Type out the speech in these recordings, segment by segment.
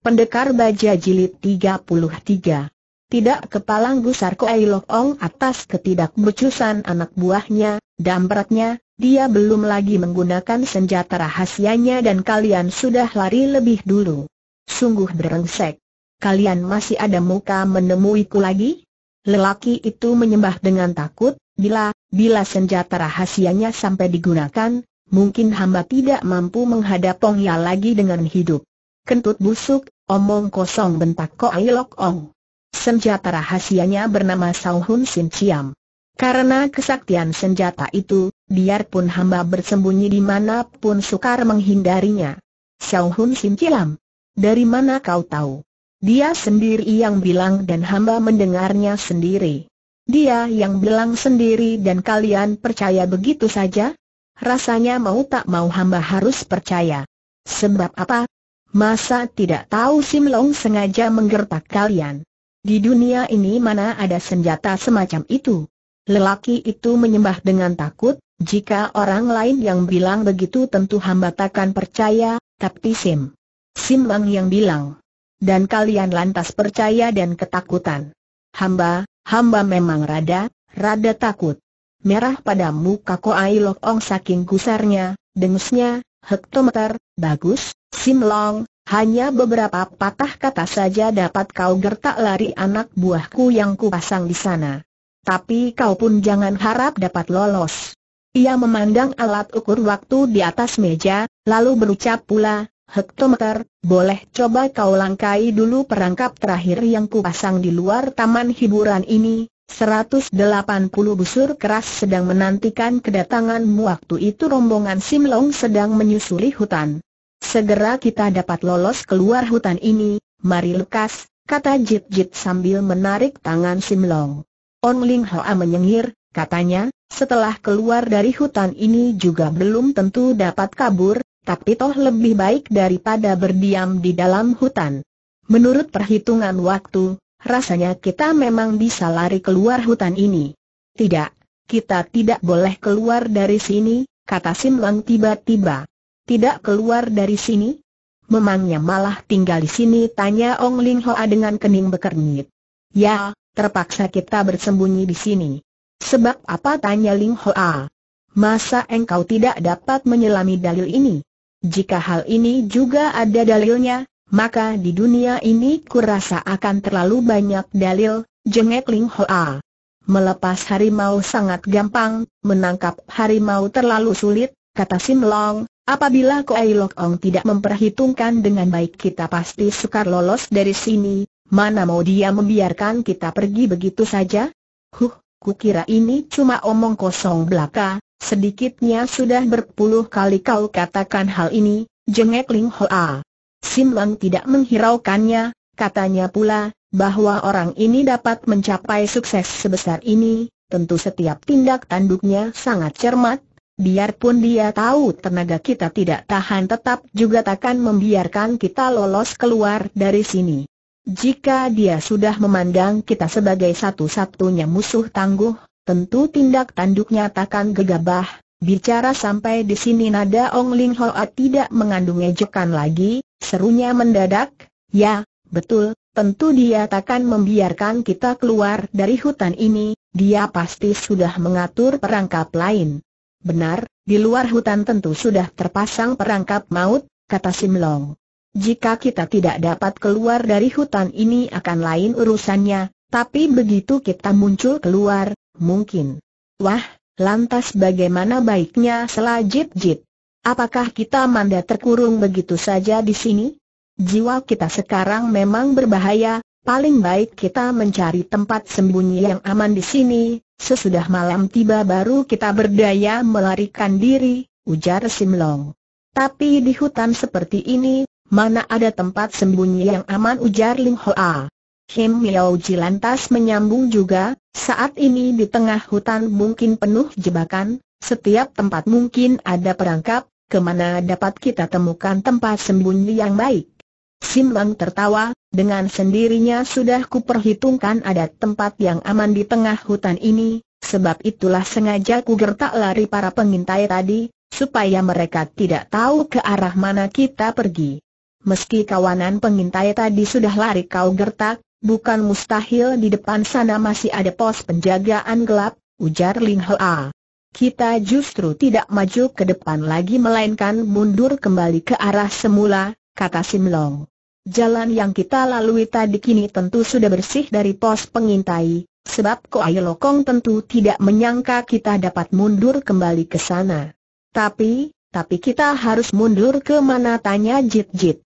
Pendekar Baja Jilid 33 Tidak kepalang gusar Koei Lok Ong atas ketidakbercusan anak buahnya, dampratnya, dia belum lagi menggunakan senjata rahasianya dan kalian sudah lari lebih dulu. Sungguh berengsek. Kalian masih ada muka menemuiku lagi? Lelaki itu menyembah dengan takut, bila, bila senjata rahasianya sampai digunakan, mungkin hamba tidak mampu menghadap Ya lagi dengan hidup. Kentut busuk, omong kosong bentak Ai Lok Ong. Senjata rahasianya bernama Sao Hun Sin Chiam. Karena kesaktian senjata itu, biarpun hamba bersembunyi di pun sukar menghindarinya. Xiao Hun Sin Chiam, dari mana kau tahu? Dia sendiri yang bilang dan hamba mendengarnya sendiri. Dia yang bilang sendiri dan kalian percaya begitu saja? Rasanya mau tak mau hamba harus percaya. Sebab apa, Masa tidak tahu Sim Long sengaja menggertak kalian? Di dunia ini mana ada senjata semacam itu? Lelaki itu menyembah dengan takut, jika orang lain yang bilang begitu tentu hamba takkan percaya, tapi Sim. Sim Long yang bilang. Dan kalian lantas percaya dan ketakutan. Hamba, hamba memang rada, rada takut. Merah pada muka Koai Lok Ong saking gusarnya, dengusnya, hektometer, bagus, Simlong, hanya beberapa patah kata saja dapat kau gertak lari anak buahku yang kupasang di sana. Tapi kau pun jangan harap dapat lolos. Ia memandang alat ukur waktu di atas meja, lalu berucap pula, hektometer, boleh coba kau langkai dulu perangkap terakhir yang kupasang di luar taman hiburan ini, 180 busur keras sedang menantikan kedatanganmu waktu itu rombongan Simlong sedang menyusuri hutan. Segera kita dapat lolos keluar hutan ini, mari lekas, kata Jit Jit sambil menarik tangan Simlong. On Ling Hoa menyengir, katanya, setelah keluar dari hutan ini juga belum tentu dapat kabur, tapi toh lebih baik daripada berdiam di dalam hutan. Menurut perhitungan waktu, Rasanya kita memang bisa lari keluar hutan ini. Tidak, kita tidak boleh keluar dari sini, kata Sim Lang tiba-tiba. Tidak keluar dari sini? Memangnya malah tinggal di sini tanya Ong Ling Hoa dengan kening bekernyit. Ya, terpaksa kita bersembunyi di sini. Sebab apa tanya Ling Hoa? Masa engkau tidak dapat menyelami dalil ini? Jika hal ini juga ada dalilnya, maka di dunia ini kurasa akan terlalu banyak dalil, jengek Ling Hoa. Melepas harimau sangat gampang, menangkap harimau terlalu sulit, kata Sim Long, apabila Koei Lok Ong tidak memperhitungkan dengan baik kita pasti sukar lolos dari sini, mana mau dia membiarkan kita pergi begitu saja? Huh, kukira ini cuma omong kosong belaka, sedikitnya sudah berpuluh kali kau katakan hal ini, jengek Ling Hoa. Sim tidak menghiraukannya, katanya pula, bahwa orang ini dapat mencapai sukses sebesar ini, tentu setiap tindak tanduknya sangat cermat, biarpun dia tahu tenaga kita tidak tahan tetap juga takkan membiarkan kita lolos keluar dari sini. Jika dia sudah memandang kita sebagai satu-satunya musuh tangguh, tentu tindak tanduknya takkan gegabah, Bicara sampai di sini nada Ong Ling Hoa tidak mengandung ejekan lagi, serunya mendadak, ya, betul, tentu dia takkan membiarkan kita keluar dari hutan ini, dia pasti sudah mengatur perangkap lain. Benar, di luar hutan tentu sudah terpasang perangkap maut, kata Simlong. Jika kita tidak dapat keluar dari hutan ini akan lain urusannya, tapi begitu kita muncul keluar, mungkin. Wah, Lantas bagaimana baiknya selajit-jit? Apakah kita manda terkurung begitu saja di sini? Jiwa kita sekarang memang berbahaya, paling baik kita mencari tempat sembunyi yang aman di sini, sesudah malam tiba baru kita berdaya melarikan diri, ujar Simlong. Tapi di hutan seperti ini, mana ada tempat sembunyi yang aman ujar Ling Hoa. Kim Miao Ji lantas menyambung juga, saat ini di tengah hutan mungkin penuh jebakan, setiap tempat mungkin ada perangkap, kemana dapat kita temukan tempat sembunyi yang baik. Sim Lang tertawa, dengan sendirinya sudah kuperhitungkan ada tempat yang aman di tengah hutan ini, sebab itulah sengaja ku gertak lari para pengintai tadi, supaya mereka tidak tahu ke arah mana kita pergi. Meski kawanan pengintai tadi sudah lari kau gertak, Bukan mustahil di depan sana masih ada pos penjagaan gelap, ujar Ling Hoa. Kita justru tidak maju ke depan lagi melainkan mundur kembali ke arah semula, kata Sim Long. Jalan yang kita lalui tadi kini tentu sudah bersih dari pos pengintai, sebab Ayo Lokong tentu tidak menyangka kita dapat mundur kembali ke sana. Tapi, tapi kita harus mundur ke mana tanya Jit Jit.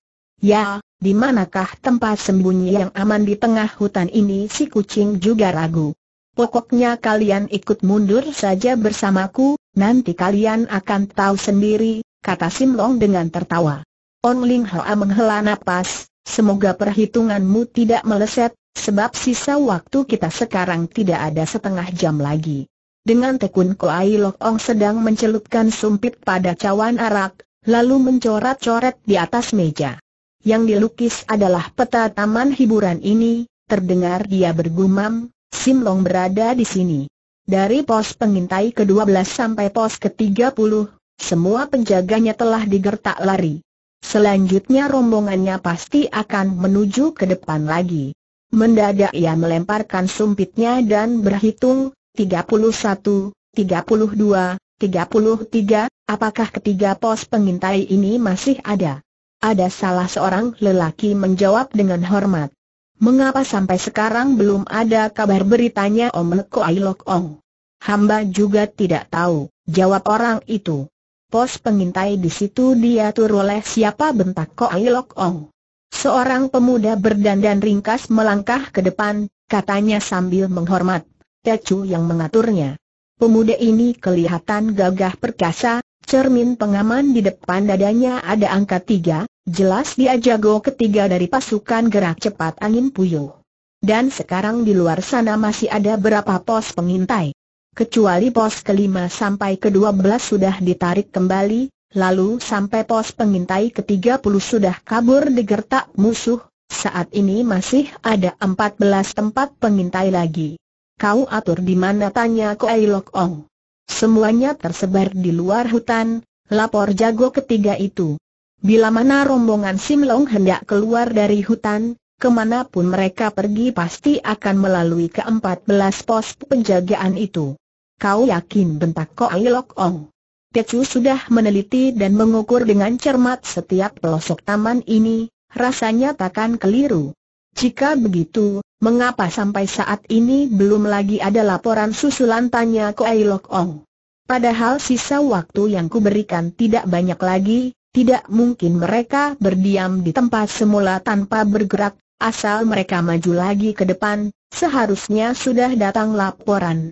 Ya, di manakah tempat sembunyi yang aman di tengah hutan ini si kucing juga ragu. Pokoknya kalian ikut mundur saja bersamaku, nanti kalian akan tahu sendiri, kata Sim Long dengan tertawa. On Ling Hoa menghela napas, semoga perhitunganmu tidak meleset, sebab sisa waktu kita sekarang tidak ada setengah jam lagi. Dengan tekun Ko Lok Ong sedang mencelupkan sumpit pada cawan arak, lalu mencorat-coret di atas meja. Yang dilukis adalah peta taman hiburan ini, terdengar dia bergumam, Simlong berada di sini. Dari pos pengintai ke-12 sampai pos ke-30, semua penjaganya telah digertak lari. Selanjutnya rombongannya pasti akan menuju ke depan lagi. Mendadak ia melemparkan sumpitnya dan berhitung, 31, 32, 33, apakah ketiga pos pengintai ini masih ada? Ada salah seorang lelaki menjawab dengan hormat. Mengapa sampai sekarang belum ada kabar beritanya Om Leko Ailok Ong? Hamba juga tidak tahu, jawab orang itu. Pos pengintai di situ diatur oleh siapa bentak Ko Lok Ong. Seorang pemuda berdandan ringkas melangkah ke depan, katanya sambil menghormat. Tecu yang mengaturnya. Pemuda ini kelihatan gagah perkasa, Cermin pengaman di depan dadanya ada angka tiga, jelas dia jago ketiga dari pasukan gerak cepat angin puyuh. Dan sekarang di luar sana masih ada berapa pos pengintai. Kecuali pos kelima sampai kedua belas sudah ditarik kembali, lalu sampai pos pengintai ketiga puluh sudah kabur digertak musuh, saat ini masih ada 14 tempat pengintai lagi. Kau atur di mana tanya Koelok Ong. Semuanya tersebar di luar hutan, lapor jago ketiga itu. Bila mana rombongan Simlong hendak keluar dari hutan, kemanapun mereka pergi pasti akan melalui keempat belas pos penjagaan itu. Kau yakin bentak Ko Lok Ong? Tecu sudah meneliti dan mengukur dengan cermat setiap pelosok taman ini, rasanya takkan keliru. Jika begitu, mengapa sampai saat ini belum lagi ada laporan susulan tanya Koai Lok Ong? Padahal sisa waktu yang kuberikan tidak banyak lagi, tidak mungkin mereka berdiam di tempat semula tanpa bergerak, asal mereka maju lagi ke depan, seharusnya sudah datang laporan.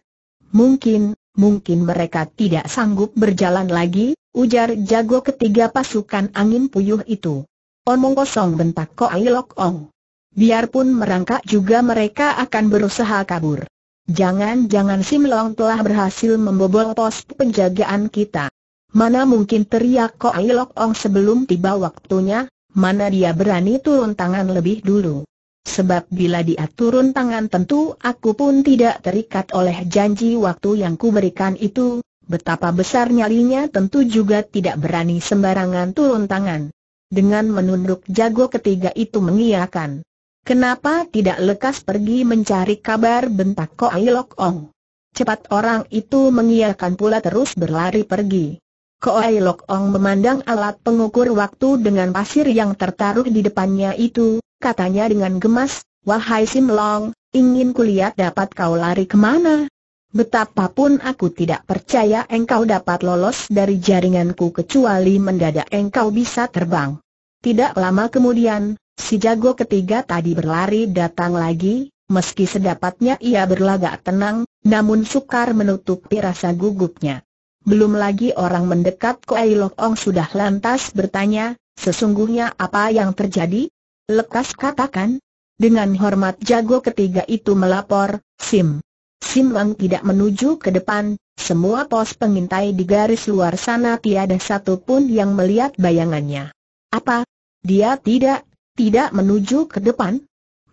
Mungkin, mungkin mereka tidak sanggup berjalan lagi, ujar jago ketiga pasukan angin puyuh itu. Omong kosong bentak Ko Lok Ong. Biarpun merangkak juga mereka akan berusaha kabur. Jangan-jangan Sim Long telah berhasil membobol pos penjagaan kita. Mana mungkin teriak kok Lok Ong sebelum tiba waktunya, mana dia berani turun tangan lebih dulu. Sebab bila dia turun tangan tentu aku pun tidak terikat oleh janji waktu yang kuberikan itu, betapa besar nyalinya tentu juga tidak berani sembarangan turun tangan. Dengan menunduk jago ketiga itu mengiakan. Kenapa tidak lekas pergi mencari kabar bentak Ko Lok Ong? Cepat orang itu mengiyakan pula terus berlari pergi. Ko Lok Ong memandang alat pengukur waktu dengan pasir yang tertaruh di depannya itu, katanya dengan gemas, Wahai Sim Long, ingin kulihat dapat kau lari kemana? Betapapun aku tidak percaya engkau dapat lolos dari jaringanku kecuali mendadak engkau bisa terbang. Tidak lama kemudian, Si jago ketiga tadi berlari datang lagi, meski sedapatnya ia berlagak tenang, namun sukar menutupi rasa gugupnya. Belum lagi orang mendekat ke Lok Ong sudah lantas bertanya, sesungguhnya apa yang terjadi? Lekas katakan. Dengan hormat jago ketiga itu melapor, Sim. Sim Wang tidak menuju ke depan, semua pos pengintai di garis luar sana tiada satu pun yang melihat bayangannya. Apa? Dia tidak tidak menuju ke depan?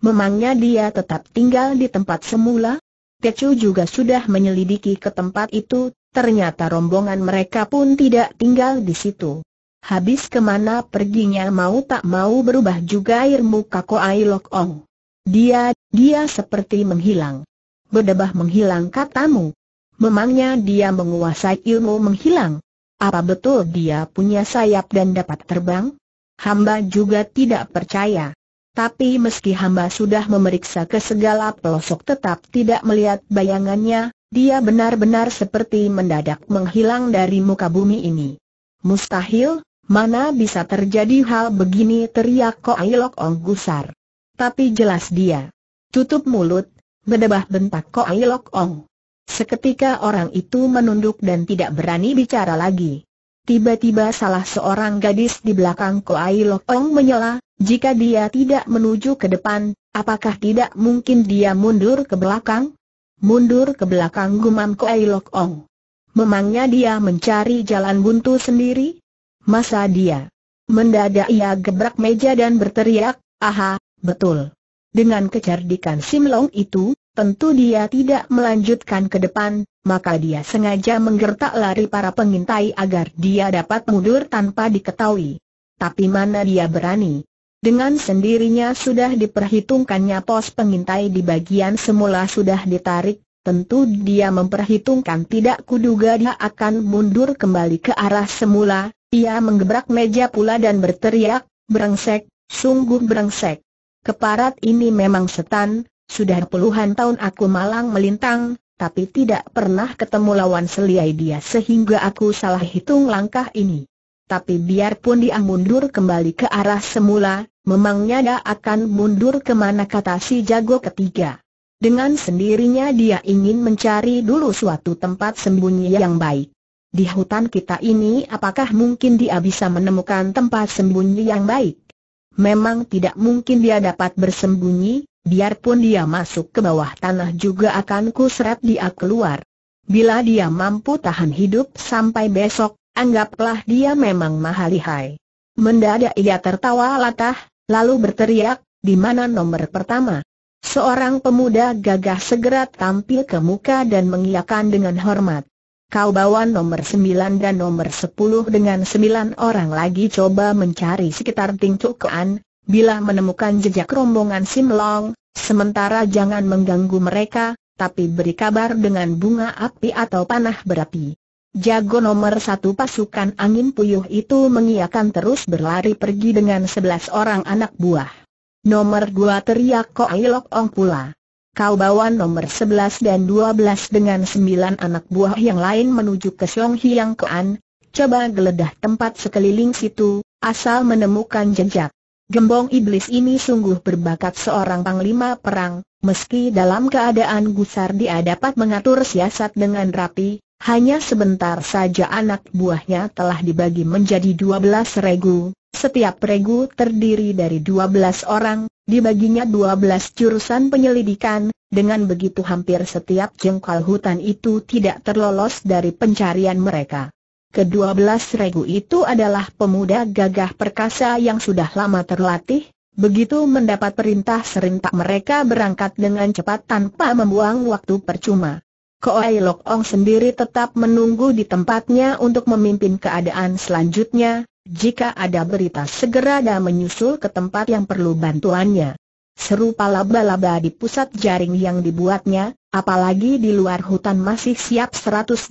Memangnya dia tetap tinggal di tempat semula? Tecu juga sudah menyelidiki ke tempat itu, ternyata rombongan mereka pun tidak tinggal di situ. Habis kemana perginya mau tak mau berubah juga ilmu Kakoai Lok Ong. Dia, dia seperti menghilang. Berdebah menghilang katamu. Memangnya dia menguasai ilmu menghilang? Apa betul dia punya sayap dan dapat terbang? hamba juga tidak percaya. Tapi meski hamba sudah memeriksa ke segala pelosok tetap tidak melihat bayangannya, dia benar-benar seperti mendadak menghilang dari muka bumi ini. Mustahil, mana bisa terjadi hal begini teriak Ko Ailok Ong gusar. Tapi jelas dia. Tutup mulut, bedebah bentak Ko Ailok Ong. Seketika orang itu menunduk dan tidak berani bicara lagi. Tiba-tiba salah seorang gadis di belakang Koai Lokong menyela, jika dia tidak menuju ke depan, apakah tidak mungkin dia mundur ke belakang? Mundur ke belakang gumam Koai Lokong. Memangnya dia mencari jalan buntu sendiri? Masa dia? Mendadak ia gebrak meja dan berteriak, aha, betul. Dengan kecerdikan Sim Long itu, Tentu dia tidak melanjutkan ke depan, maka dia sengaja menggertak lari para pengintai agar dia dapat mundur tanpa diketahui. Tapi mana dia berani? Dengan sendirinya sudah diperhitungkannya pos pengintai di bagian semula sudah ditarik, tentu dia memperhitungkan tidak kuduga dia akan mundur kembali ke arah semula, ia menggebrak meja pula dan berteriak, berengsek, sungguh berengsek. Keparat ini memang setan, sudah puluhan tahun aku malang melintang, tapi tidak pernah ketemu lawan seliai dia sehingga aku salah hitung langkah ini. Tapi biarpun dia mundur kembali ke arah semula, memangnya dia akan mundur kemana kata si jago ketiga. Dengan sendirinya dia ingin mencari dulu suatu tempat sembunyi yang baik. Di hutan kita ini apakah mungkin dia bisa menemukan tempat sembunyi yang baik? Memang tidak mungkin dia dapat bersembunyi, Biarpun dia masuk ke bawah tanah juga akan kuseret dia keluar. Bila dia mampu tahan hidup sampai besok, anggaplah dia memang mahalihai Mendadak ia tertawa latah, lalu berteriak, di mana nomor pertama? Seorang pemuda gagah segera tampil ke muka dan mengiakan dengan hormat. Kau bawa nomor sembilan dan nomor sepuluh dengan sembilan orang lagi coba mencari sekitar Ting Cukuan, bila menemukan jejak rombongan Simlong, sementara jangan mengganggu mereka, tapi beri kabar dengan bunga api atau panah berapi. Jago nomor satu pasukan angin puyuh itu mengiakan terus berlari pergi dengan sebelas orang anak buah. Nomor dua teriak Koi Lok Ong pula. Kau bawa nomor sebelas dan dua belas dengan sembilan anak buah yang lain menuju ke Siong Hiang Koan, coba geledah tempat sekeliling situ, asal menemukan jejak. Gembong iblis ini sungguh berbakat seorang panglima perang, meski dalam keadaan gusar dia dapat mengatur siasat dengan rapi, hanya sebentar saja anak buahnya telah dibagi menjadi dua belas regu, setiap regu terdiri dari dua belas orang, dibaginya dua belas jurusan penyelidikan, dengan begitu hampir setiap jengkal hutan itu tidak terlolos dari pencarian mereka. Kedua belas regu itu adalah pemuda gagah perkasa yang sudah lama terlatih, begitu mendapat perintah serentak mereka berangkat dengan cepat tanpa membuang waktu percuma. Koai Lok Ong sendiri tetap menunggu di tempatnya untuk memimpin keadaan selanjutnya, jika ada berita segera dan menyusul ke tempat yang perlu bantuannya. Serupa laba-laba di pusat jaring yang dibuatnya, apalagi di luar hutan masih siap 180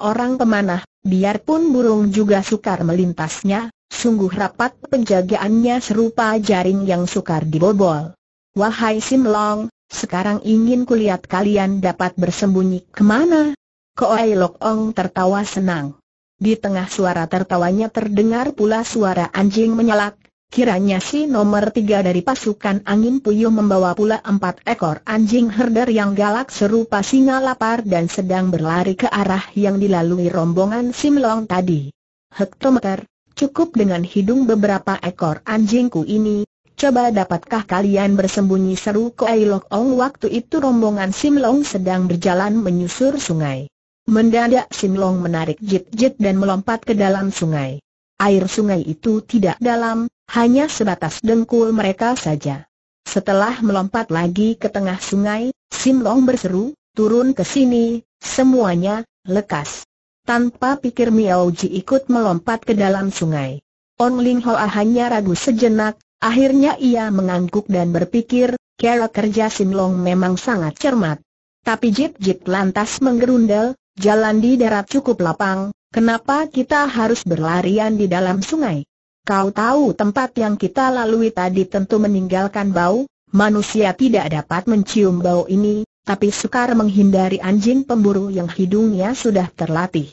orang pemanah, biarpun burung juga sukar melintasnya, sungguh rapat penjagaannya serupa jaring yang sukar dibobol. Wahai Simlong, sekarang ingin kulihat kalian dapat bersembunyi kemana? Koai Lok Ong tertawa senang. Di tengah suara tertawanya terdengar pula suara anjing menyalak, Kiranya si nomor tiga dari pasukan angin puyuh membawa pula empat ekor anjing herder yang galak serupa singa lapar dan sedang berlari ke arah yang dilalui rombongan Simlong tadi. Hektometer, cukup dengan hidung beberapa ekor anjingku ini, Coba dapatkah kalian bersembunyi seru ke Ailok Ong waktu itu rombongan Simlong sedang berjalan menyusur sungai. Mendadak Simlong menarik jit-jit dan melompat ke dalam sungai. Air sungai itu tidak dalam, hanya sebatas dengkul mereka saja. Setelah melompat lagi ke tengah sungai, Sim Long berseru, turun ke sini, semuanya, lekas. Tanpa pikir Miao Ji ikut melompat ke dalam sungai. On Ling Hoa hanya ragu sejenak, akhirnya ia mengangguk dan berpikir, cara kerja Sim Long memang sangat cermat. Tapi Jip Jip lantas menggerundel, jalan di darat cukup lapang, kenapa kita harus berlarian di dalam sungai? Kau tahu tempat yang kita lalui tadi tentu meninggalkan bau, manusia tidak dapat mencium bau ini, tapi sukar menghindari anjing pemburu yang hidungnya sudah terlatih.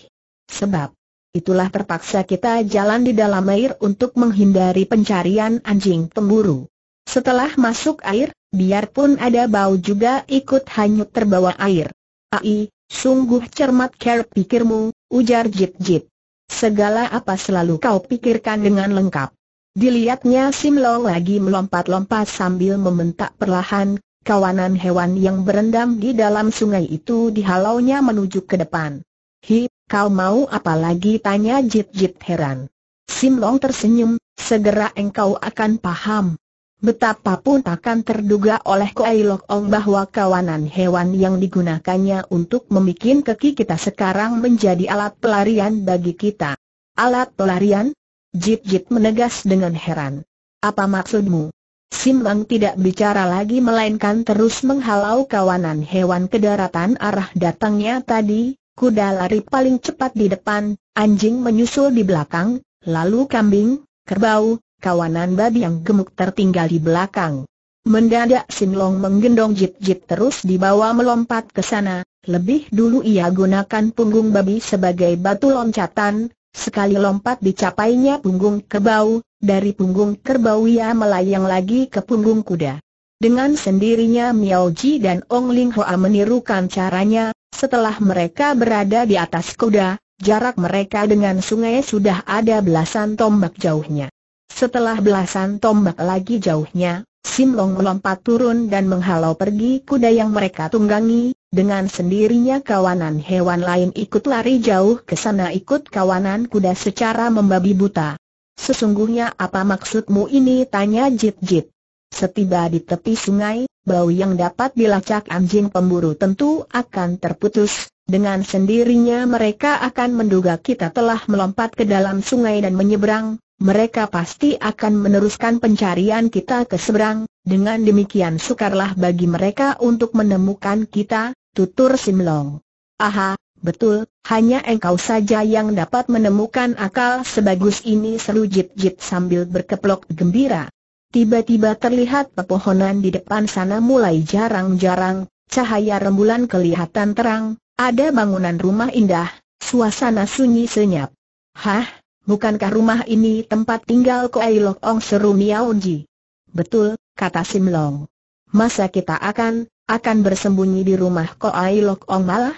Sebab, itulah terpaksa kita jalan di dalam air untuk menghindari pencarian anjing pemburu. Setelah masuk air, biarpun ada bau juga ikut hanyut terbawa air. Ai, sungguh cermat care pikirmu, ujar Jip Jip. Segala apa selalu kau pikirkan dengan lengkap. Dilihatnya Sim Long lagi melompat-lompat sambil membentak perlahan, kawanan hewan yang berendam di dalam sungai itu dihalaunya menuju ke depan. Hi, kau mau apa lagi? tanya Jit Jit heran. Sim Simlong tersenyum, segera engkau akan paham. Betapapun takkan terduga oleh Koai Lok Ong bahwa kawanan hewan yang digunakannya untuk membuat keki kita sekarang menjadi alat pelarian bagi kita. Alat pelarian? Jit Jit menegas dengan heran. Apa maksudmu? Simbang tidak bicara lagi melainkan terus menghalau kawanan hewan ke daratan arah datangnya tadi, kuda lari paling cepat di depan, anjing menyusul di belakang, lalu kambing, kerbau, kawanan babi yang gemuk tertinggal di belakang. Mendadak Sinlong menggendong jit-jit terus dibawa melompat ke sana, lebih dulu ia gunakan punggung babi sebagai batu loncatan, sekali lompat dicapainya punggung kerbau, dari punggung kerbau ia melayang lagi ke punggung kuda. Dengan sendirinya Miao Ji dan Ong Ling Hoa menirukan caranya, setelah mereka berada di atas kuda, jarak mereka dengan sungai sudah ada belasan tombak jauhnya. Setelah belasan tombak lagi jauhnya, Sim Long melompat turun dan menghalau pergi kuda yang mereka tunggangi, dengan sendirinya kawanan hewan lain ikut lari jauh ke sana ikut kawanan kuda secara membabi buta. Sesungguhnya apa maksudmu ini tanya Jit Jit. Setiba di tepi sungai, bau yang dapat dilacak anjing pemburu tentu akan terputus, dengan sendirinya mereka akan menduga kita telah melompat ke dalam sungai dan menyeberang, mereka pasti akan meneruskan pencarian kita ke seberang, dengan demikian sukarlah bagi mereka untuk menemukan kita, tutur Simlong. Aha, betul, hanya engkau saja yang dapat menemukan akal sebagus ini seru Jit jip sambil berkeplok gembira. Tiba-tiba terlihat pepohonan di depan sana mulai jarang-jarang, cahaya rembulan kelihatan terang, ada bangunan rumah indah, suasana sunyi senyap. Hah, Bukankah rumah ini tempat tinggal Koai Lok Ong seru Miaonji? Betul, kata Sim Long. Masa kita akan, akan bersembunyi di rumah Koai Lok Ong malah?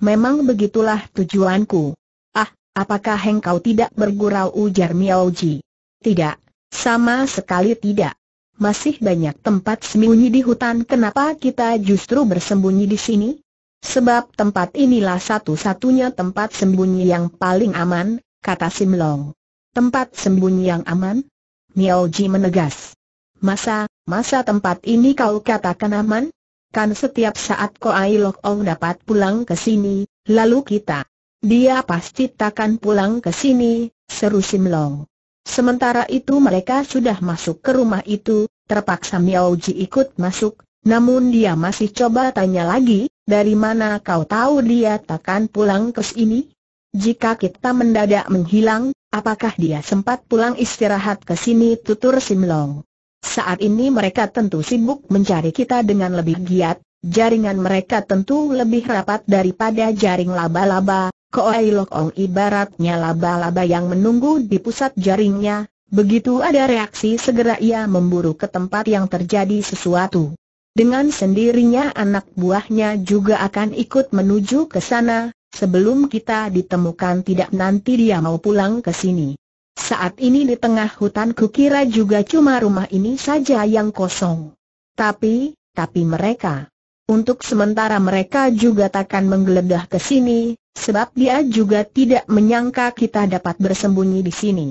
Memang begitulah tujuanku. Ah, apakah engkau tidak bergurau ujar Miauji. Tidak, sama sekali tidak. Masih banyak tempat sembunyi di hutan kenapa kita justru bersembunyi di sini? Sebab tempat inilah satu-satunya tempat sembunyi yang paling aman, kata Simlong. Tempat sembunyi yang aman? Miao Ji menegas. Masa, masa tempat ini kau katakan aman? Kan setiap saat kau Lok Ong dapat pulang ke sini, lalu kita. Dia pasti takkan pulang ke sini, seru Simlong. Sementara itu mereka sudah masuk ke rumah itu, terpaksa Miao Ji ikut masuk, namun dia masih coba tanya lagi, dari mana kau tahu dia takkan pulang ke sini? Jika kita mendadak menghilang, apakah dia sempat pulang istirahat ke sini tutur Simlong? Saat ini mereka tentu sibuk mencari kita dengan lebih giat, jaringan mereka tentu lebih rapat daripada jaring laba-laba, Koai Lokong ibaratnya laba-laba yang menunggu di pusat jaringnya, begitu ada reaksi segera ia memburu ke tempat yang terjadi sesuatu. Dengan sendirinya anak buahnya juga akan ikut menuju ke sana, Sebelum kita ditemukan tidak nanti dia mau pulang ke sini. Saat ini di tengah hutan kukira juga cuma rumah ini saja yang kosong. Tapi, tapi mereka. Untuk sementara mereka juga takkan menggeledah ke sini, sebab dia juga tidak menyangka kita dapat bersembunyi di sini.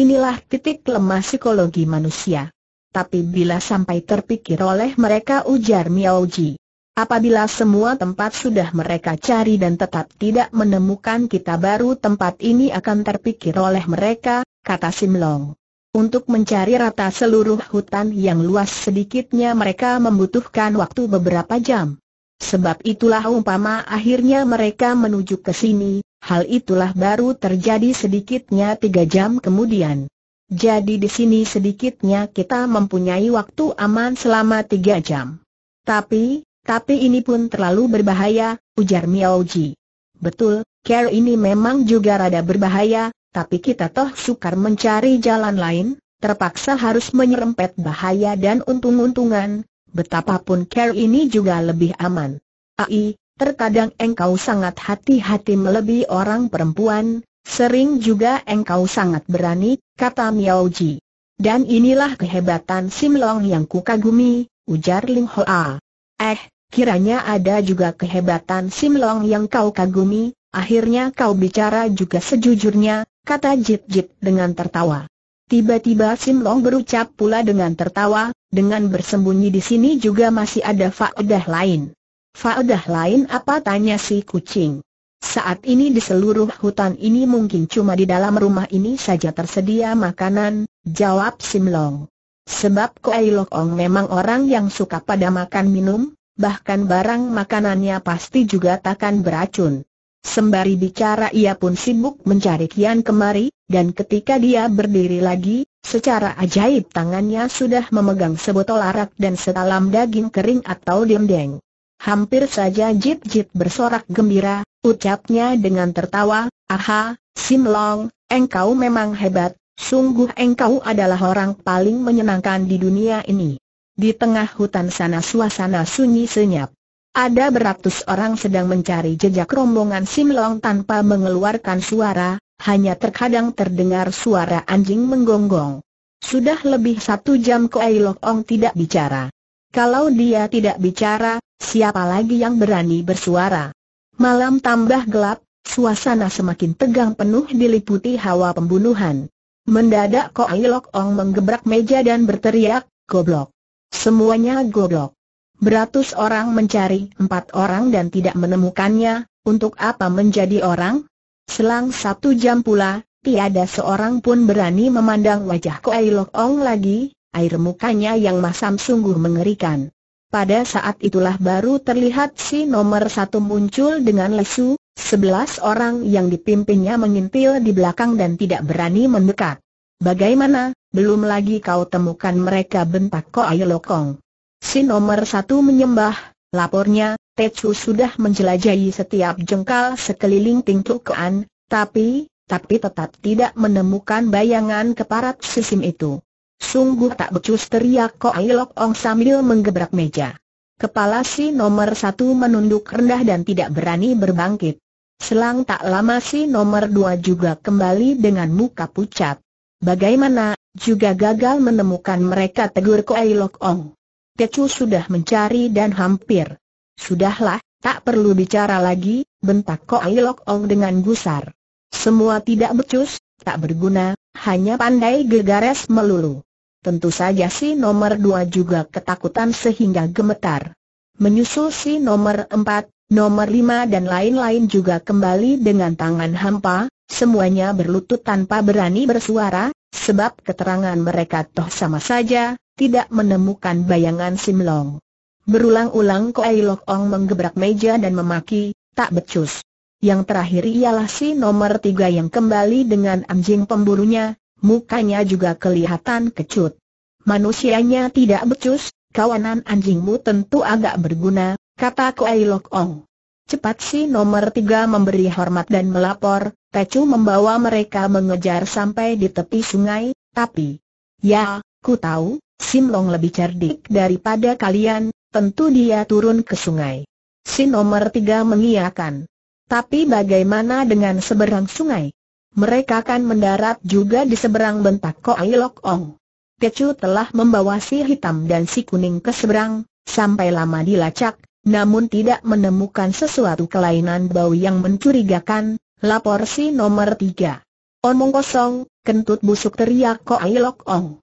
Inilah titik lemah psikologi manusia. Tapi bila sampai terpikir oleh mereka ujar Miao Ji. Apabila semua tempat sudah mereka cari dan tetap tidak menemukan kita baru tempat ini akan terpikir oleh mereka, kata Simlong. Untuk mencari rata seluruh hutan yang luas sedikitnya mereka membutuhkan waktu beberapa jam. Sebab itulah umpama akhirnya mereka menuju ke sini, hal itulah baru terjadi sedikitnya tiga jam kemudian. Jadi di sini sedikitnya kita mempunyai waktu aman selama tiga jam. Tapi, tapi ini pun terlalu berbahaya, ujar Miao Ji. Betul, care ini memang juga rada berbahaya, tapi kita toh sukar mencari jalan lain, terpaksa harus menyerempet bahaya dan untung-untungan, betapapun care ini juga lebih aman. Ai, terkadang engkau sangat hati-hati melebihi orang perempuan, sering juga engkau sangat berani, kata Miao Ji. Dan inilah kehebatan Simlong yang kukagumi, ujar Ling Hoa. Eh, kiranya ada juga kehebatan Sim Long yang kau kagumi, akhirnya kau bicara juga sejujurnya, kata Jip Jip dengan tertawa. Tiba-tiba Sim Long berucap pula dengan tertawa, dengan bersembunyi di sini juga masih ada faedah lain. Faedah lain apa tanya si kucing? Saat ini di seluruh hutan ini mungkin cuma di dalam rumah ini saja tersedia makanan, jawab Sim Long. Sebab Lok Ong memang orang yang suka pada makan minum, bahkan barang makanannya pasti juga takkan beracun. Sembari bicara ia pun sibuk mencari kian kemari, dan ketika dia berdiri lagi, secara ajaib tangannya sudah memegang sebotol arak dan setalam daging kering atau dendeng. Hampir saja jip jip bersorak gembira, ucapnya dengan tertawa, Aha, Sim Long, engkau memang hebat, Sungguh engkau adalah orang paling menyenangkan di dunia ini. Di tengah hutan sana suasana sunyi senyap. Ada beratus orang sedang mencari jejak rombongan Simlong tanpa mengeluarkan suara, hanya terkadang terdengar suara anjing menggonggong. Sudah lebih satu jam Koei Lok Ong tidak bicara. Kalau dia tidak bicara, siapa lagi yang berani bersuara? Malam tambah gelap, suasana semakin tegang penuh diliputi hawa pembunuhan. Mendadak Ko Lok Ong menggebrak meja dan berteriak, goblok. Semuanya goblok. Beratus orang mencari empat orang dan tidak menemukannya, untuk apa menjadi orang? Selang satu jam pula, tiada seorang pun berani memandang wajah Ko Lok Ong lagi, air mukanya yang masam sungguh mengerikan. Pada saat itulah baru terlihat si nomor satu muncul dengan lesu, sebelas orang yang dipimpinnya mengintil di belakang dan tidak berani mendekat. Bagaimana, belum lagi kau temukan mereka bentak ayo Lokong. Si nomor satu menyembah, lapornya, Tetsu sudah menjelajahi setiap jengkal sekeliling tingkukan, tapi, tapi tetap tidak menemukan bayangan keparat sisim itu. Sungguh tak becus teriak Ko Lok Ong sambil menggebrak meja. Kepala si nomor satu menunduk rendah dan tidak berani berbangkit. Selang tak lama si nomor dua juga kembali dengan muka pucat. Bagaimana, juga gagal menemukan mereka tegur Ko Lok Ong. Tecu sudah mencari dan hampir. Sudahlah, tak perlu bicara lagi, bentak Ko Lok Ong dengan gusar. Semua tidak becus, tak berguna, hanya pandai gegares melulu. Tentu saja si nomor dua juga ketakutan sehingga gemetar. Menyusul si nomor empat, nomor lima dan lain-lain juga kembali dengan tangan hampa, semuanya berlutut tanpa berani bersuara, sebab keterangan mereka toh sama saja, tidak menemukan bayangan Simlong. Berulang-ulang Koai Lok Ong menggebrak meja dan memaki, tak becus. Yang terakhir ialah si nomor tiga yang kembali dengan anjing pemburunya, mukanya juga kelihatan kecut. Manusianya tidak becus, kawanan anjingmu tentu agak berguna, kata Kuai Lok Ong. Cepat si nomor tiga memberi hormat dan melapor, Tecu membawa mereka mengejar sampai di tepi sungai, tapi... Ya, ku tahu, Sim Long lebih cerdik daripada kalian, tentu dia turun ke sungai. Si nomor tiga mengiakan. Tapi bagaimana dengan seberang sungai? mereka akan mendarat juga di seberang bentak Koi Lok Ong. Tecu telah membawa si hitam dan si kuning ke seberang, sampai lama dilacak, namun tidak menemukan sesuatu kelainan bau yang mencurigakan, lapor si nomor tiga. Omong kosong, kentut busuk teriak Koi Lok Ong.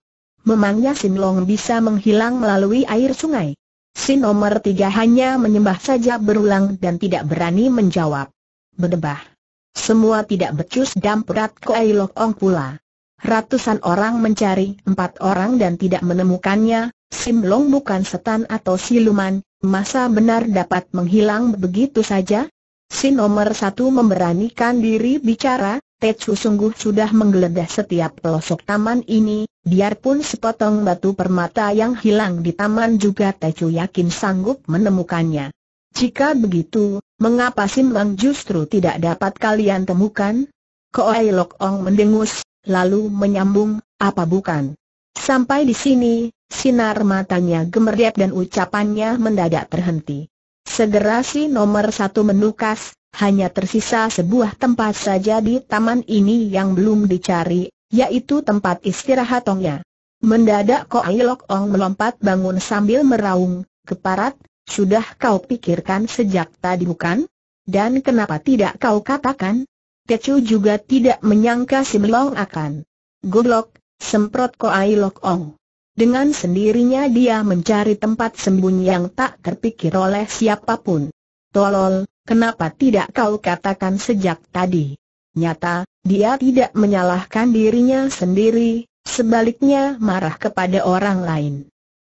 Memangnya Sinlong bisa menghilang melalui air sungai? Si nomor tiga hanya menyembah saja berulang dan tidak berani menjawab. Berdebah. Semua tidak becus dan perat Koai Ong pula. Ratusan orang mencari empat orang dan tidak menemukannya, Sim Long bukan setan atau siluman, masa benar dapat menghilang begitu saja? Si nomor satu memberanikan diri bicara, Tetsu sungguh sudah menggeledah setiap pelosok taman ini, biarpun sepotong batu permata yang hilang di taman juga Tetsu yakin sanggup menemukannya. Jika begitu, Mengapa Simbang justru tidak dapat kalian temukan? Koai Lok Ong mendengus, lalu menyambung, apa bukan? Sampai di sini, sinar matanya gemerlap dan ucapannya mendadak terhenti. Segera si nomor satu menukas, hanya tersisa sebuah tempat saja di taman ini yang belum dicari, yaitu tempat istirahat Ongnya. Mendadak Koai Lok Ong melompat bangun sambil meraung, keparat, sudah kau pikirkan sejak tadi bukan? Dan kenapa tidak kau katakan? Kecu juga tidak menyangka si Melong akan Goblok, semprot ko koai Ong. Dengan sendirinya dia mencari tempat sembunyi yang tak terpikir oleh siapapun Tolol, kenapa tidak kau katakan sejak tadi? Nyata, dia tidak menyalahkan dirinya sendiri, sebaliknya marah kepada orang lain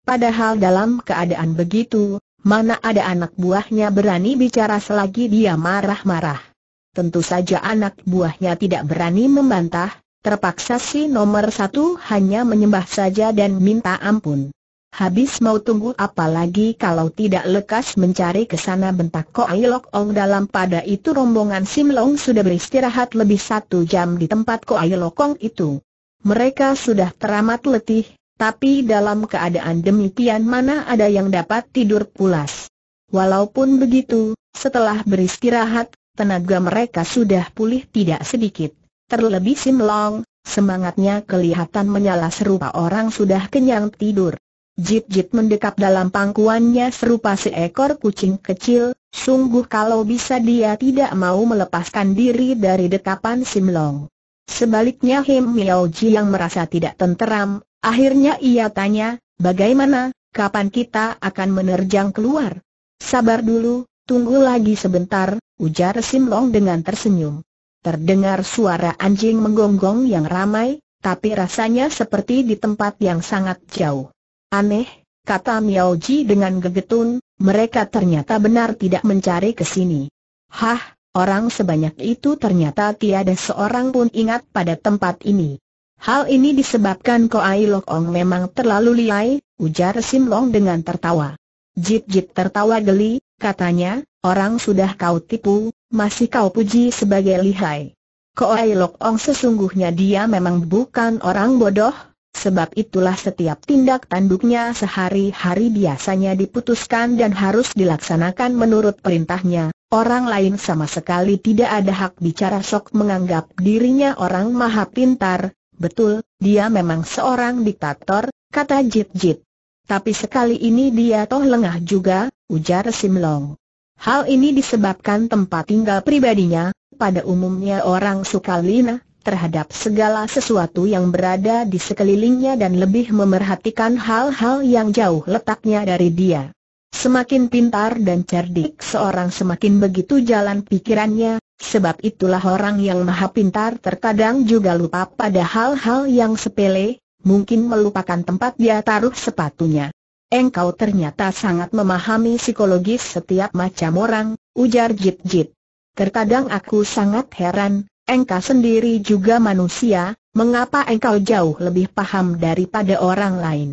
Padahal dalam keadaan begitu, Mana ada anak buahnya berani bicara selagi dia marah-marah. Tentu saja anak buahnya tidak berani membantah, terpaksa si nomor satu hanya menyembah saja dan minta ampun. Habis mau tunggu apalagi kalau tidak lekas mencari ke sana bentak Koi Lok Ong dalam pada itu rombongan Sim Long sudah beristirahat lebih satu jam di tempat Koi Lok Ong itu. Mereka sudah teramat letih, tapi dalam keadaan demikian mana ada yang dapat tidur pulas. Walaupun begitu, setelah beristirahat, tenaga mereka sudah pulih tidak sedikit. Terlebih Simlong, semangatnya kelihatan menyala serupa orang sudah kenyang tidur. Jit-jit mendekap dalam pangkuannya serupa seekor kucing kecil, sungguh kalau bisa dia tidak mau melepaskan diri dari dekapan Simlong. Sebaliknya Him Miao Ji yang merasa tidak tenteram, Akhirnya ia tanya, bagaimana, kapan kita akan menerjang keluar? Sabar dulu, tunggu lagi sebentar, ujar Simlong dengan tersenyum. Terdengar suara anjing menggonggong yang ramai, tapi rasanya seperti di tempat yang sangat jauh. Aneh, kata Miao Ji dengan gegetun, mereka ternyata benar tidak mencari ke sini. Hah, orang sebanyak itu ternyata tiada seorang pun ingat pada tempat ini. Hal ini disebabkan Koai Lok Ong memang terlalu liai, ujar Sim Long dengan tertawa. Jit Jit tertawa geli, katanya, orang sudah kau tipu, masih kau puji sebagai lihai. Koai Lok Ong sesungguhnya dia memang bukan orang bodoh, sebab itulah setiap tindak tanduknya sehari-hari biasanya diputuskan dan harus dilaksanakan menurut perintahnya, Orang lain sama sekali tidak ada hak bicara sok menganggap dirinya orang maha pintar, Betul, dia memang seorang diktator, kata Jit Jit. Tapi sekali ini dia toh lengah juga, ujar Simlong. Hal ini disebabkan tempat tinggal pribadinya, pada umumnya orang suka lina terhadap segala sesuatu yang berada di sekelilingnya dan lebih memerhatikan hal-hal yang jauh letaknya dari dia. Semakin pintar dan cerdik seorang semakin begitu jalan pikirannya, Sebab itulah orang yang maha pintar terkadang juga lupa pada hal-hal yang sepele, mungkin melupakan tempat dia taruh sepatunya. Engkau ternyata sangat memahami psikologis setiap macam orang, ujar Jit Jit. Terkadang aku sangat heran, engkau sendiri juga manusia, mengapa engkau jauh lebih paham daripada orang lain?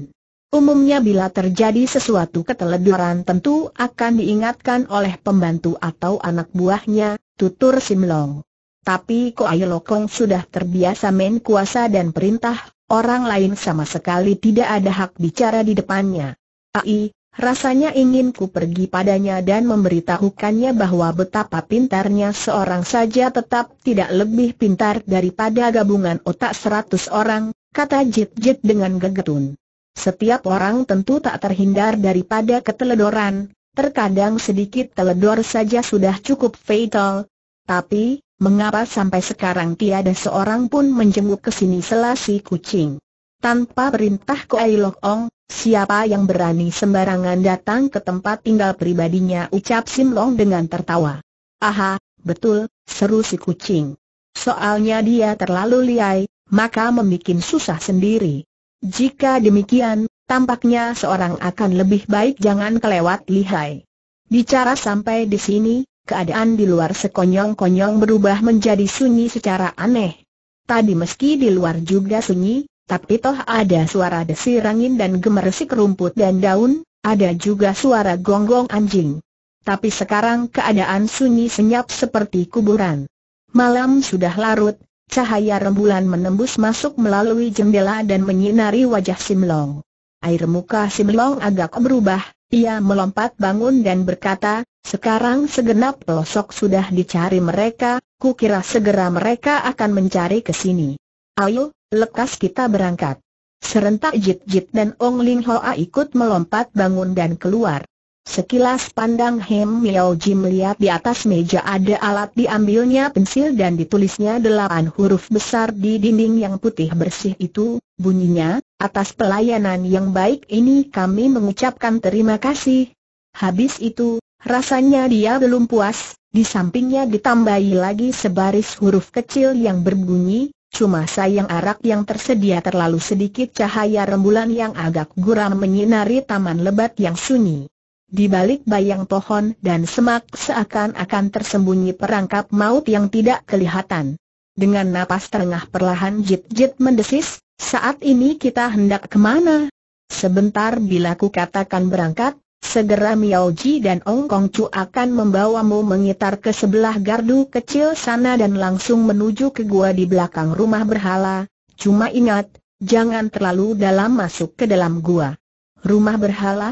Umumnya bila terjadi sesuatu keteledoran tentu akan diingatkan oleh pembantu atau anak buahnya, tutur Simlong. Tapi Ko Lokong sudah terbiasa main kuasa dan perintah, orang lain sama sekali tidak ada hak bicara di depannya. Ai, rasanya ingin ku pergi padanya dan memberitahukannya bahwa betapa pintarnya seorang saja tetap tidak lebih pintar daripada gabungan otak seratus orang, kata Jit Jit dengan gegetun. Setiap orang tentu tak terhindar daripada keteledoran, terkadang sedikit teledor saja sudah cukup fatal. Tapi, mengapa sampai sekarang tiada seorang pun menjenguk ke sini selasi kucing? Tanpa perintah Koai Lok Ong, siapa yang berani sembarangan datang ke tempat tinggal pribadinya ucap Sim Long dengan tertawa. Aha, betul, seru si kucing. Soalnya dia terlalu liai, maka membuat susah sendiri. Jika demikian, tampaknya seorang akan lebih baik jangan kelewat lihai. Bicara sampai di sini, keadaan di luar sekonyong-konyong berubah menjadi sunyi secara aneh. Tadi meski di luar juga sunyi, tapi toh ada suara desir angin dan gemersik rumput dan daun, ada juga suara gonggong anjing. Tapi sekarang keadaan sunyi senyap seperti kuburan. Malam sudah larut, Cahaya rembulan menembus masuk melalui jendela dan menyinari wajah Simlong. Air muka Simlong agak berubah, ia melompat bangun dan berkata, sekarang segenap pelosok sudah dicari mereka, kukira segera mereka akan mencari ke sini. Ayo, lekas kita berangkat. Serentak Jit Jit dan Ong Ling Hoa ikut melompat bangun dan keluar. Sekilas pandang Hem Miao Jim melihat di atas meja ada alat diambilnya pensil dan ditulisnya delapan huruf besar di dinding yang putih bersih itu, bunyinya, atas pelayanan yang baik ini kami mengucapkan terima kasih. Habis itu, rasanya dia belum puas, di sampingnya ditambahi lagi sebaris huruf kecil yang berbunyi, Cuma sayang arak yang tersedia terlalu sedikit cahaya rembulan yang agak guram menyinari taman lebat yang sunyi. Di balik bayang pohon dan semak seakan-akan tersembunyi perangkap maut yang tidak kelihatan. Dengan napas terengah perlahan jit-jit mendesis, saat ini kita hendak kemana? Sebentar bila ku katakan berangkat, segera Miao Ji dan Ong Kong Chu akan membawamu mengitar ke sebelah gardu kecil sana dan langsung menuju ke gua di belakang rumah berhala. Cuma ingat, jangan terlalu dalam masuk ke dalam gua. Rumah berhala?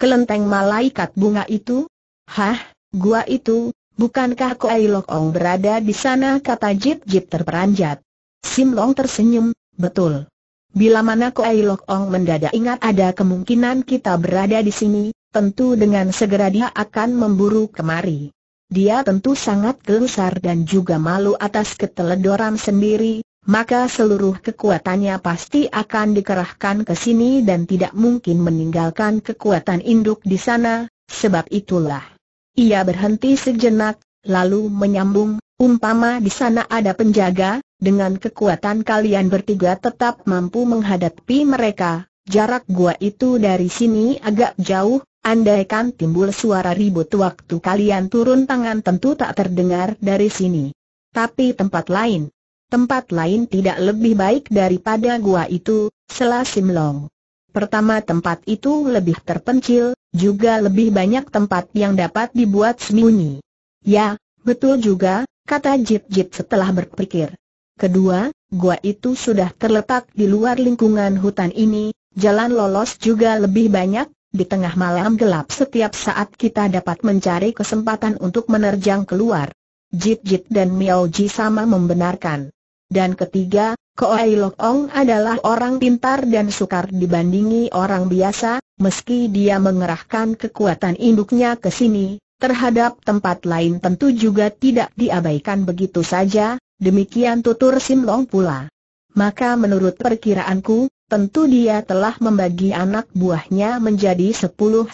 Kelenteng malaikat bunga itu? Hah, gua itu, bukankah Koai Lokong berada di sana kata Jip-Jip terperanjat. Sim Long tersenyum, betul. Bila mana Koai Lokong mendadak ingat ada kemungkinan kita berada di sini, tentu dengan segera dia akan memburu kemari. Dia tentu sangat gelisah dan juga malu atas keteledoran sendiri, maka seluruh kekuatannya pasti akan dikerahkan ke sini dan tidak mungkin meninggalkan kekuatan induk di sana, sebab itulah. Ia berhenti sejenak, lalu menyambung, umpama di sana ada penjaga, dengan kekuatan kalian bertiga tetap mampu menghadapi mereka, jarak gua itu dari sini agak jauh, andaikan timbul suara ribut waktu kalian turun tangan tentu tak terdengar dari sini. Tapi tempat lain, Tempat lain tidak lebih baik daripada gua itu, Selah Simlong. Pertama tempat itu lebih terpencil, juga lebih banyak tempat yang dapat dibuat sembunyi. Ya, betul juga, kata Jip-Jip setelah berpikir. Kedua, gua itu sudah terletak di luar lingkungan hutan ini, jalan lolos juga lebih banyak, di tengah malam gelap setiap saat kita dapat mencari kesempatan untuk menerjang keluar. Jip-Jip dan Miao Ji sama membenarkan. Dan ketiga, Koai Lok Ong adalah orang pintar dan sukar dibandingi orang biasa, meski dia mengerahkan kekuatan induknya ke sini, terhadap tempat lain tentu juga tidak diabaikan begitu saja, demikian tutur Sim Long pula. Maka menurut perkiraanku, tentu dia telah membagi anak buahnya menjadi 10-15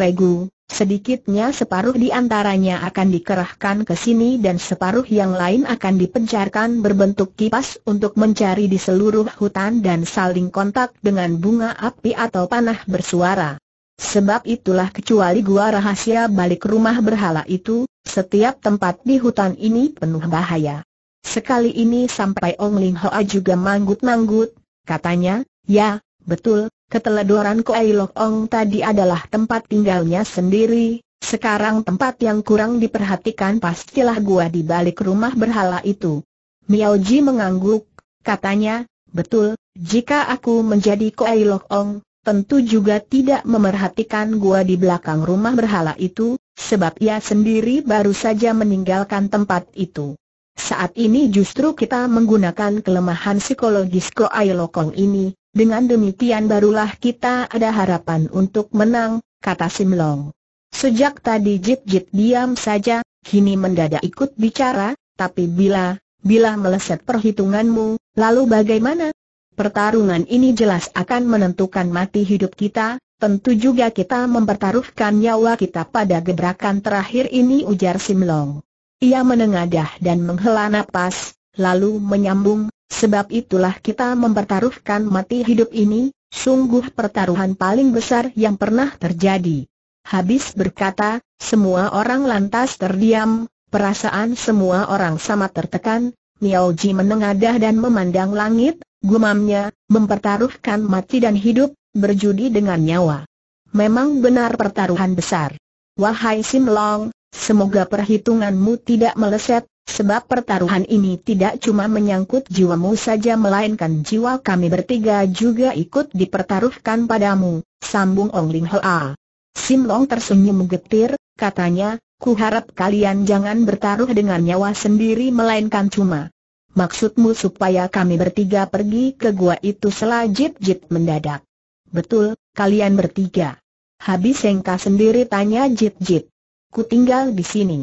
regu, Sedikitnya separuh di antaranya akan dikerahkan ke sini dan separuh yang lain akan dipencarkan berbentuk kipas untuk mencari di seluruh hutan dan saling kontak dengan bunga api atau panah bersuara. Sebab itulah kecuali gua rahasia balik rumah berhala itu, setiap tempat di hutan ini penuh bahaya. Sekali ini sampai Ong Ling Hoa juga manggut-manggut, katanya, ya, betul, Keteladuran Kuai Lok Ong tadi adalah tempat tinggalnya sendiri, sekarang tempat yang kurang diperhatikan pastilah gua di balik rumah berhala itu. Miao Ji mengangguk, katanya, betul, jika aku menjadi Kuai Lok Ong, tentu juga tidak memerhatikan gua di belakang rumah berhala itu, sebab ia sendiri baru saja meninggalkan tempat itu. Saat ini justru kita menggunakan kelemahan psikologis Lok Ong ini, dengan demikian barulah kita ada harapan untuk menang, kata Simlong. Sejak tadi Jip Jip diam saja, kini mendadak ikut bicara, tapi bila, bila meleset perhitunganmu, lalu bagaimana? Pertarungan ini jelas akan menentukan mati hidup kita, tentu juga kita mempertaruhkan nyawa kita pada gebrakan terakhir ini ujar Simlong. Ia menengadah dan menghela napas, lalu menyambung, Sebab itulah kita mempertaruhkan mati hidup ini, sungguh pertaruhan paling besar yang pernah terjadi. Habis berkata, semua orang lantas terdiam, perasaan semua orang sama tertekan, Miao Ji menengadah dan memandang langit, gumamnya, mempertaruhkan mati dan hidup, berjudi dengan nyawa. Memang benar pertaruhan besar. Wahai Simlong, semoga perhitunganmu tidak meleset, Sebab pertaruhan ini tidak cuma menyangkut jiwamu saja melainkan jiwa kami bertiga juga ikut dipertaruhkan padamu, sambung Ong Ling Hoa. Sim Long tersenyum getir, katanya, ku harap kalian jangan bertaruh dengan nyawa sendiri melainkan cuma. Maksudmu supaya kami bertiga pergi ke gua itu selajit-jit mendadak. Betul, kalian bertiga. Habis Sengka sendiri tanya jit-jit. Ku tinggal di sini.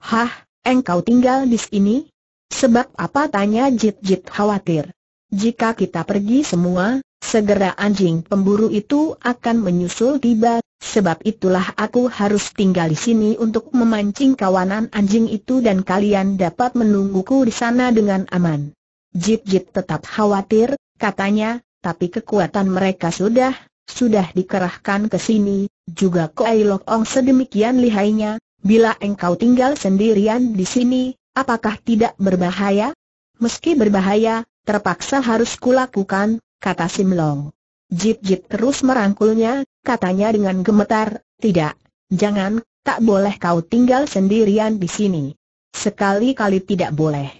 Hah, engkau tinggal di sini? Sebab apa tanya Jit-Jit khawatir. Jika kita pergi semua, segera anjing pemburu itu akan menyusul tiba, sebab itulah aku harus tinggal di sini untuk memancing kawanan anjing itu dan kalian dapat menungguku di sana dengan aman. Jit-Jit tetap khawatir, katanya, tapi kekuatan mereka sudah, sudah dikerahkan ke sini, juga Lok Ong sedemikian lihainya, Bila engkau tinggal sendirian di sini, apakah tidak berbahaya? Meski berbahaya, terpaksa harus kulakukan, kata Simlong. Jip-jip terus merangkulnya, katanya dengan gemetar, tidak, jangan, tak boleh kau tinggal sendirian di sini. Sekali-kali tidak boleh.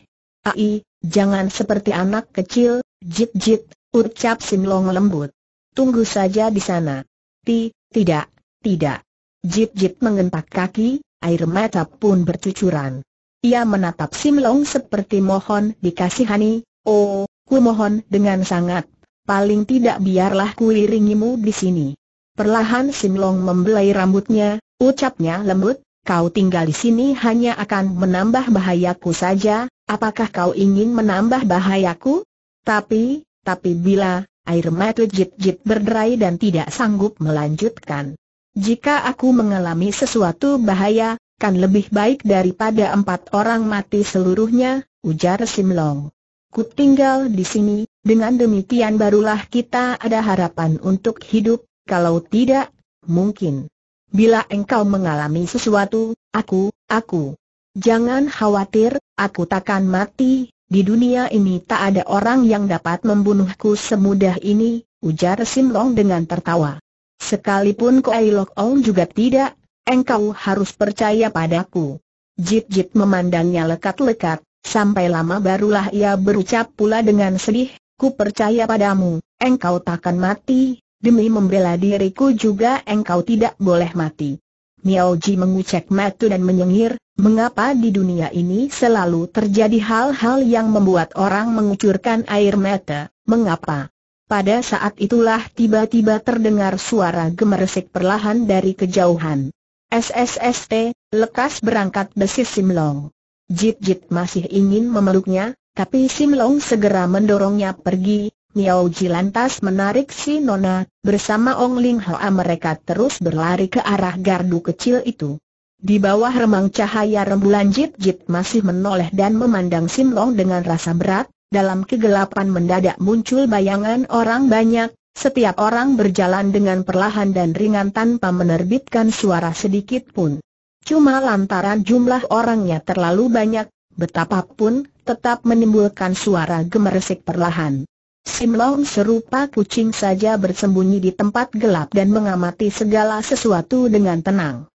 Ai, jangan seperti anak kecil, jip-jip, ucap Simlong lembut. Tunggu saja di sana. Ti, tidak, tidak. Jip-jip menggentak kaki, air mata pun bercucuran. Ia menatap Sim Long seperti mohon dikasihani, oh, ku mohon dengan sangat, paling tidak biarlah ku iringimu di sini. Perlahan Sim Long membelai rambutnya, ucapnya lembut, kau tinggal di sini hanya akan menambah bahayaku saja, apakah kau ingin menambah bahayaku? Tapi, tapi bila, air mata jit-jit berderai dan tidak sanggup melanjutkan. Jika aku mengalami sesuatu bahaya, kan lebih baik daripada empat orang mati seluruhnya, ujar Simlong. Ku tinggal di sini, dengan demikian barulah kita ada harapan untuk hidup, kalau tidak, mungkin. Bila engkau mengalami sesuatu, aku, aku. Jangan khawatir, aku takkan mati, di dunia ini tak ada orang yang dapat membunuhku semudah ini, ujar Simlong dengan tertawa. Sekalipun Koai Lok Ong juga tidak, engkau harus percaya padaku. Jit Jit memandangnya lekat-lekat, sampai lama barulah ia berucap pula dengan sedih, ku percaya padamu, engkau takkan mati, demi membela diriku juga engkau tidak boleh mati. Miao Ji mengucek matu dan menyengir, mengapa di dunia ini selalu terjadi hal-hal yang membuat orang mengucurkan air mata, mengapa? Pada saat itulah tiba-tiba terdengar suara gemeresik perlahan dari kejauhan. SSST, lekas berangkat besi Simlong. Jit-jit masih ingin memeluknya, tapi Simlong segera mendorongnya pergi. Miao Ji lantas menarik si Nona, bersama Ong Ling Hoa mereka terus berlari ke arah gardu kecil itu. Di bawah remang cahaya rembulan Jit-jit masih menoleh dan memandang Simlong dengan rasa berat, dalam kegelapan mendadak muncul bayangan orang banyak, setiap orang berjalan dengan perlahan dan ringan tanpa menerbitkan suara sedikit pun. Cuma lantaran jumlah orangnya terlalu banyak, betapapun, tetap menimbulkan suara gemeresik perlahan. Simlong serupa kucing saja bersembunyi di tempat gelap dan mengamati segala sesuatu dengan tenang.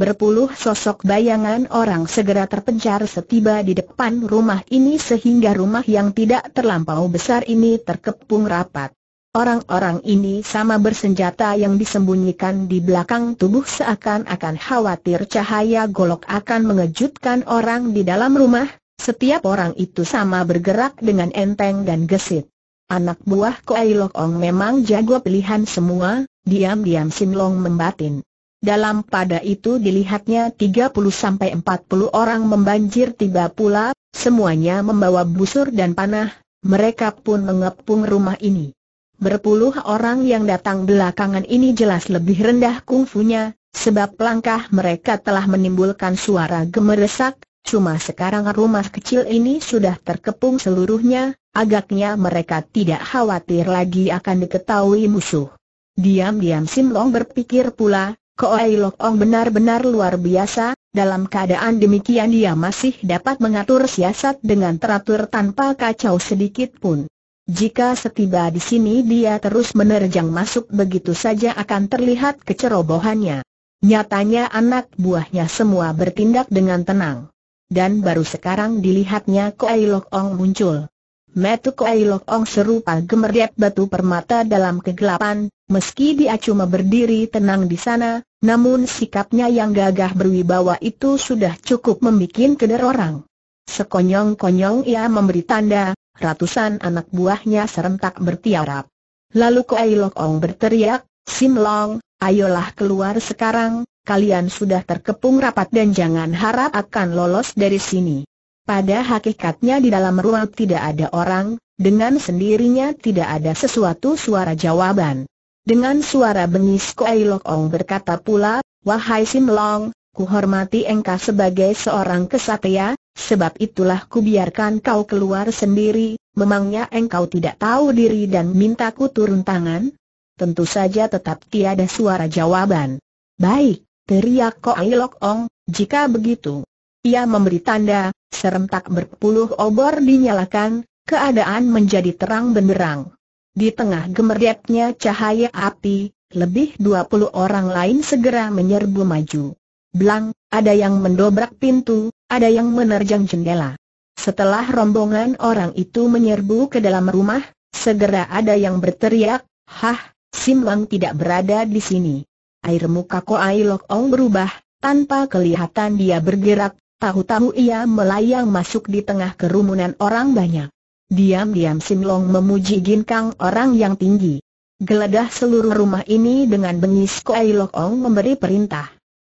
Berpuluh sosok bayangan orang segera terpencar setiba di depan rumah ini sehingga rumah yang tidak terlampau besar ini terkepung rapat. Orang-orang ini sama bersenjata yang disembunyikan di belakang tubuh seakan-akan khawatir cahaya golok akan mengejutkan orang di dalam rumah, setiap orang itu sama bergerak dengan enteng dan gesit. Anak buah Koai Ong memang jago pilihan semua, diam-diam Sin Long membatin. Dalam pada itu dilihatnya 30-40 orang membanjir tiba pula, semuanya membawa busur dan panah, mereka pun mengepung rumah ini. Berpuluh orang yang datang belakangan ini jelas lebih rendah kungfunya, sebab langkah mereka telah menimbulkan suara gemeresak, cuma sekarang rumah kecil ini sudah terkepung seluruhnya, agaknya mereka tidak khawatir lagi akan diketahui musuh. Diam-diam Simlong berpikir pula, Koai Ong benar-benar luar biasa, dalam keadaan demikian dia masih dapat mengatur siasat dengan teratur tanpa kacau sedikit pun. Jika setiba di sini dia terus menerjang masuk begitu saja akan terlihat kecerobohannya. Nyatanya anak buahnya semua bertindak dengan tenang. Dan baru sekarang dilihatnya Koai Lok Ong muncul. Metu Koai Lok Ong serupa gemerdep batu permata dalam kegelapan, Meski dia cuma berdiri tenang di sana, namun sikapnya yang gagah berwibawa itu sudah cukup membuat keder orang. Sekonyong-konyong ia memberi tanda, ratusan anak buahnya serentak bertiarap. Lalu Koai Lokong berteriak, Sim Long, ayolah keluar sekarang, kalian sudah terkepung rapat dan jangan harap akan lolos dari sini. Pada hakikatnya di dalam ruang tidak ada orang, dengan sendirinya tidak ada sesuatu suara jawaban. Dengan suara bengis Kuai Ong berkata pula, Wahai Sim Long, hormati engkau sebagai seorang kesatria, sebab itulah ku biarkan kau keluar sendiri, memangnya engkau tidak tahu diri dan minta ku turun tangan? Tentu saja tetap tiada suara jawaban. Baik, teriak Kuai Ong, jika begitu. Ia memberi tanda, serentak berpuluh obor dinyalakan, keadaan menjadi terang benderang. Di tengah gemerdepnya cahaya api, lebih 20 orang lain segera menyerbu maju. Blang, ada yang mendobrak pintu, ada yang menerjang jendela. Setelah rombongan orang itu menyerbu ke dalam rumah, segera ada yang berteriak, Hah, Sim Wang tidak berada di sini. Air muka Koai Lok Ong berubah, tanpa kelihatan dia bergerak, tahu-tahu ia melayang masuk di tengah kerumunan orang banyak. Diam-diam Sim Long memuji Ginkang orang yang tinggi. Geledah seluruh rumah ini dengan bengis Koai Lok Ong memberi perintah.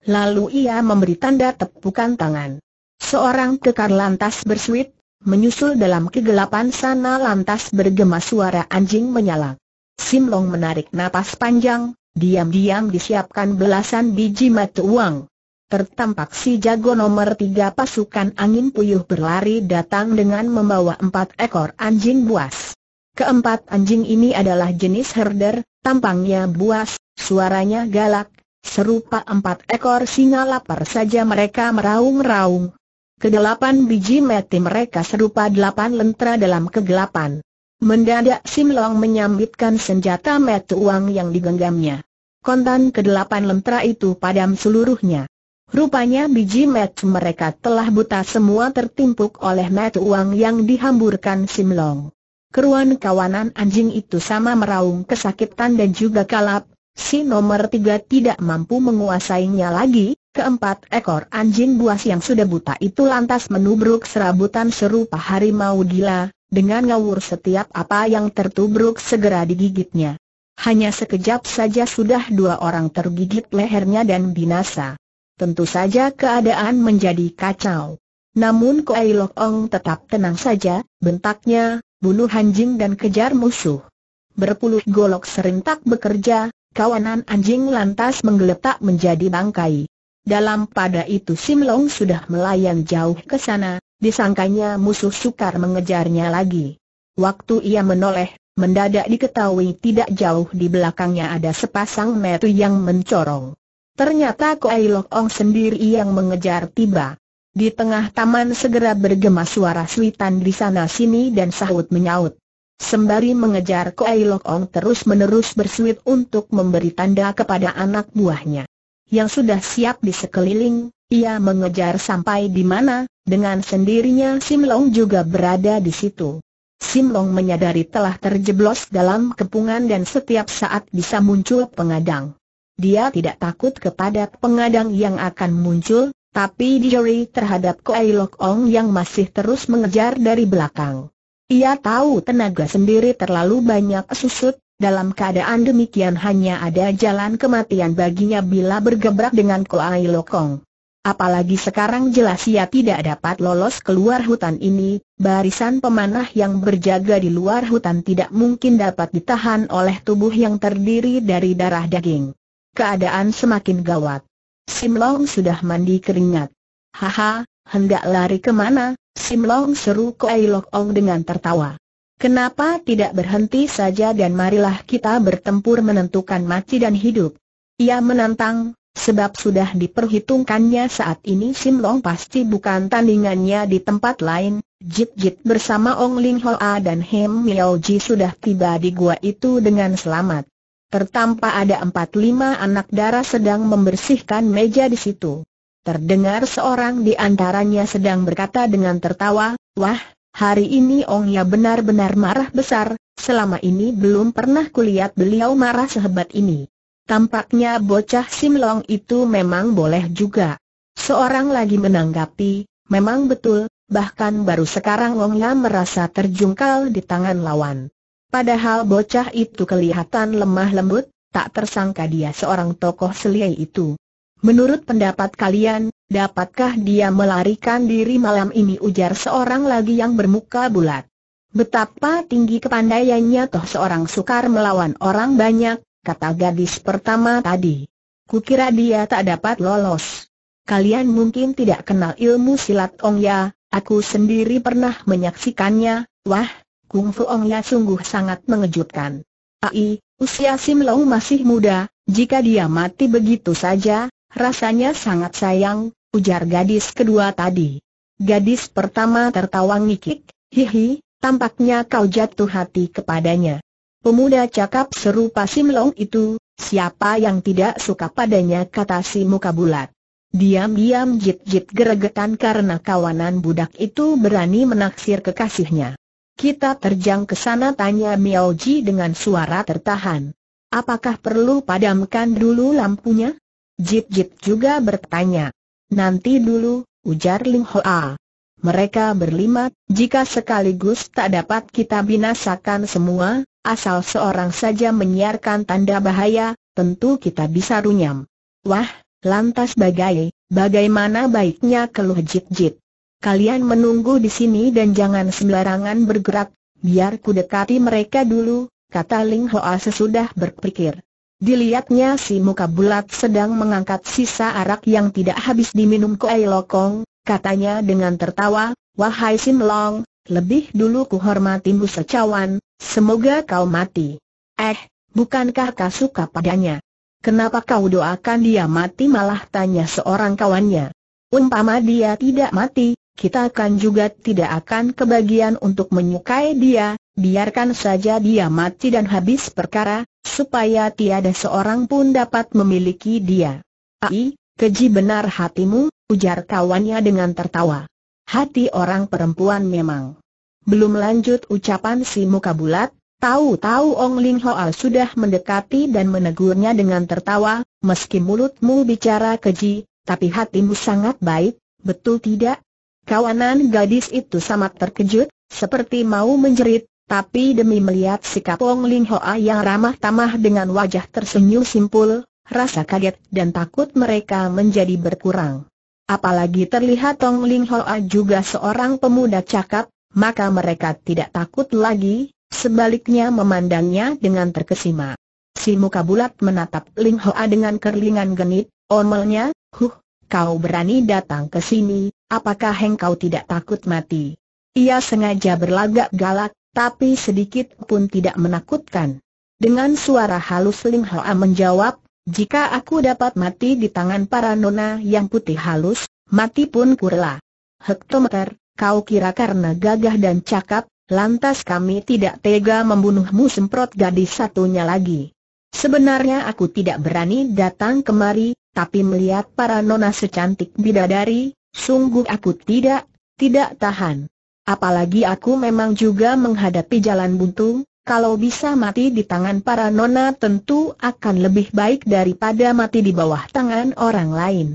Lalu ia memberi tanda tepukan tangan. Seorang kekar lantas bersuit, menyusul dalam kegelapan sana lantas bergema suara anjing menyala. Sim Long menarik napas panjang, diam-diam disiapkan belasan biji mata uang tertampak si jago nomor tiga pasukan angin puyuh berlari datang dengan membawa empat ekor anjing buas. Keempat anjing ini adalah jenis herder, tampangnya buas, suaranya galak, serupa empat ekor singa lapar saja mereka meraung-raung. Kedelapan biji mati mereka serupa delapan lentera dalam kegelapan. Mendadak Simlong menyambitkan senjata metu uang yang digenggamnya. Kontan kedelapan lentera itu padam seluruhnya. Rupanya biji mat mereka telah buta semua tertimpuk oleh mat uang yang dihamburkan Simlong. Keruan kawanan anjing itu sama meraung kesakitan dan juga kalap, si nomor tiga tidak mampu menguasainya lagi, keempat ekor anjing buas yang sudah buta itu lantas menubruk serabutan serupa harimau gila, dengan ngawur setiap apa yang tertubruk segera digigitnya. Hanya sekejap saja sudah dua orang tergigit lehernya dan binasa tentu saja keadaan menjadi kacau. Namun Kuai Lok Ong tetap tenang saja, bentaknya, bunuh anjing dan kejar musuh. Berpuluh golok serentak bekerja, kawanan anjing lantas menggeletak menjadi bangkai. Dalam pada itu Sim Long sudah melayang jauh ke sana, disangkanya musuh sukar mengejarnya lagi. Waktu ia menoleh, mendadak diketahui tidak jauh di belakangnya ada sepasang metu yang mencorong. Ternyata Lok Lokong sendiri yang mengejar tiba. Di tengah taman segera bergema suara suitan di sana-sini dan sahut menyaut. Sembari mengejar Lok Lokong terus-menerus bersuit untuk memberi tanda kepada anak buahnya. Yang sudah siap di sekeliling, ia mengejar sampai di mana, dengan sendirinya Sim Long juga berada di situ. Sim Long menyadari telah terjeblos dalam kepungan dan setiap saat bisa muncul pengadang. Dia tidak takut kepada pengadang yang akan muncul, tapi dijeri terhadap Koei Lok Ong yang masih terus mengejar dari belakang. Ia tahu tenaga sendiri terlalu banyak susut, dalam keadaan demikian hanya ada jalan kematian baginya bila bergebrak dengan Lok Ong. Apalagi sekarang jelas ia tidak dapat lolos keluar hutan ini, barisan pemanah yang berjaga di luar hutan tidak mungkin dapat ditahan oleh tubuh yang terdiri dari darah daging. Keadaan semakin gawat. Sim Long sudah mandi keringat. Haha, hendak lari kemana? Sim Long seru Koi Lok Ong dengan tertawa. Kenapa tidak berhenti saja dan marilah kita bertempur menentukan mati dan hidup? Ia menantang, sebab sudah diperhitungkannya saat ini Sim Long pasti bukan tandingannya di tempat lain. Jit Jit bersama Ong Ling Hoa dan Hem Miao Ji sudah tiba di gua itu dengan selamat. Tertampak ada empat lima anak dara sedang membersihkan meja di situ. Terdengar seorang di antaranya sedang berkata dengan tertawa, Wah, hari ini Ong Ya benar-benar marah besar, selama ini belum pernah kulihat beliau marah sehebat ini. Tampaknya bocah Simlong itu memang boleh juga. Seorang lagi menanggapi, memang betul, bahkan baru sekarang ong Ya merasa terjungkal di tangan lawan. Padahal bocah itu kelihatan lemah lembut, tak tersangka dia seorang tokoh seliai itu. Menurut pendapat kalian, dapatkah dia melarikan diri malam ini ujar seorang lagi yang bermuka bulat. Betapa tinggi kepandaiannya toh seorang sukar melawan orang banyak, kata gadis pertama tadi. Kukira dia tak dapat lolos. Kalian mungkin tidak kenal ilmu silat Ong Ya, aku sendiri pernah menyaksikannya, wah, Kung Ya sungguh sangat mengejutkan. Ai, usia Sim Lau masih muda, jika dia mati begitu saja, rasanya sangat sayang, ujar gadis kedua tadi. Gadis pertama tertawa ngikik, hihi, tampaknya kau jatuh hati kepadanya. Pemuda cakap serupa Sim Long itu, siapa yang tidak suka padanya kata si muka bulat. Diam-diam jit-jit geregetan karena kawanan budak itu berani menaksir kekasihnya. Kita terjang ke sana tanya Miao Ji dengan suara tertahan. Apakah perlu padamkan dulu lampunya? Jip Jip juga bertanya. Nanti dulu, ujar Ling Hoa. Mereka berlima, jika sekaligus tak dapat kita binasakan semua, asal seorang saja menyiarkan tanda bahaya, tentu kita bisa runyam. Wah, lantas bagai, bagaimana baiknya keluh Jip Jip? kalian menunggu di sini dan jangan sembarangan bergerak, biar ku dekati mereka dulu, kata Ling Hoa sesudah berpikir. Dilihatnya si muka bulat sedang mengangkat sisa arak yang tidak habis diminum Kuei Lokong, katanya dengan tertawa, Wahai Sim Long, lebih dulu ku hormatimu secawan, semoga kau mati. Eh, bukankah kau suka padanya? Kenapa kau doakan dia mati malah tanya seorang kawannya? Umpama dia tidak mati, kita akan juga tidak akan kebagian untuk menyukai dia, biarkan saja dia mati dan habis perkara, supaya tiada seorang pun dapat memiliki dia. Ai, keji benar hatimu, ujar kawannya dengan tertawa. Hati orang perempuan memang. Belum lanjut ucapan si muka bulat, tahu-tahu Ong Ling Hoal sudah mendekati dan menegurnya dengan tertawa, meski mulutmu bicara keji, tapi hatimu sangat baik, betul tidak? Kawanan gadis itu sangat terkejut, seperti mau menjerit, tapi demi melihat sikap Wong Ling Hoa yang ramah tamah dengan wajah tersenyum simpul, rasa kaget dan takut mereka menjadi berkurang. Apalagi terlihat Wong Ling Hoa juga seorang pemuda cakap, maka mereka tidak takut lagi, sebaliknya memandangnya dengan terkesima. Si muka bulat menatap Ling Hoa dengan kerlingan genit, omelnya, huh, kau berani datang ke sini, apakah engkau tidak takut mati? Ia sengaja berlagak galak, tapi sedikit pun tidak menakutkan. Dengan suara halus Lim Hoa menjawab, jika aku dapat mati di tangan para nona yang putih halus, mati pun kurla. Hektometer, kau kira karena gagah dan cakap, lantas kami tidak tega membunuhmu semprot gadis satunya lagi. Sebenarnya aku tidak berani datang kemari, tapi melihat para nona secantik bidadari, sungguh aku tidak, tidak tahan. Apalagi aku memang juga menghadapi jalan buntu, kalau bisa mati di tangan para nona tentu akan lebih baik daripada mati di bawah tangan orang lain.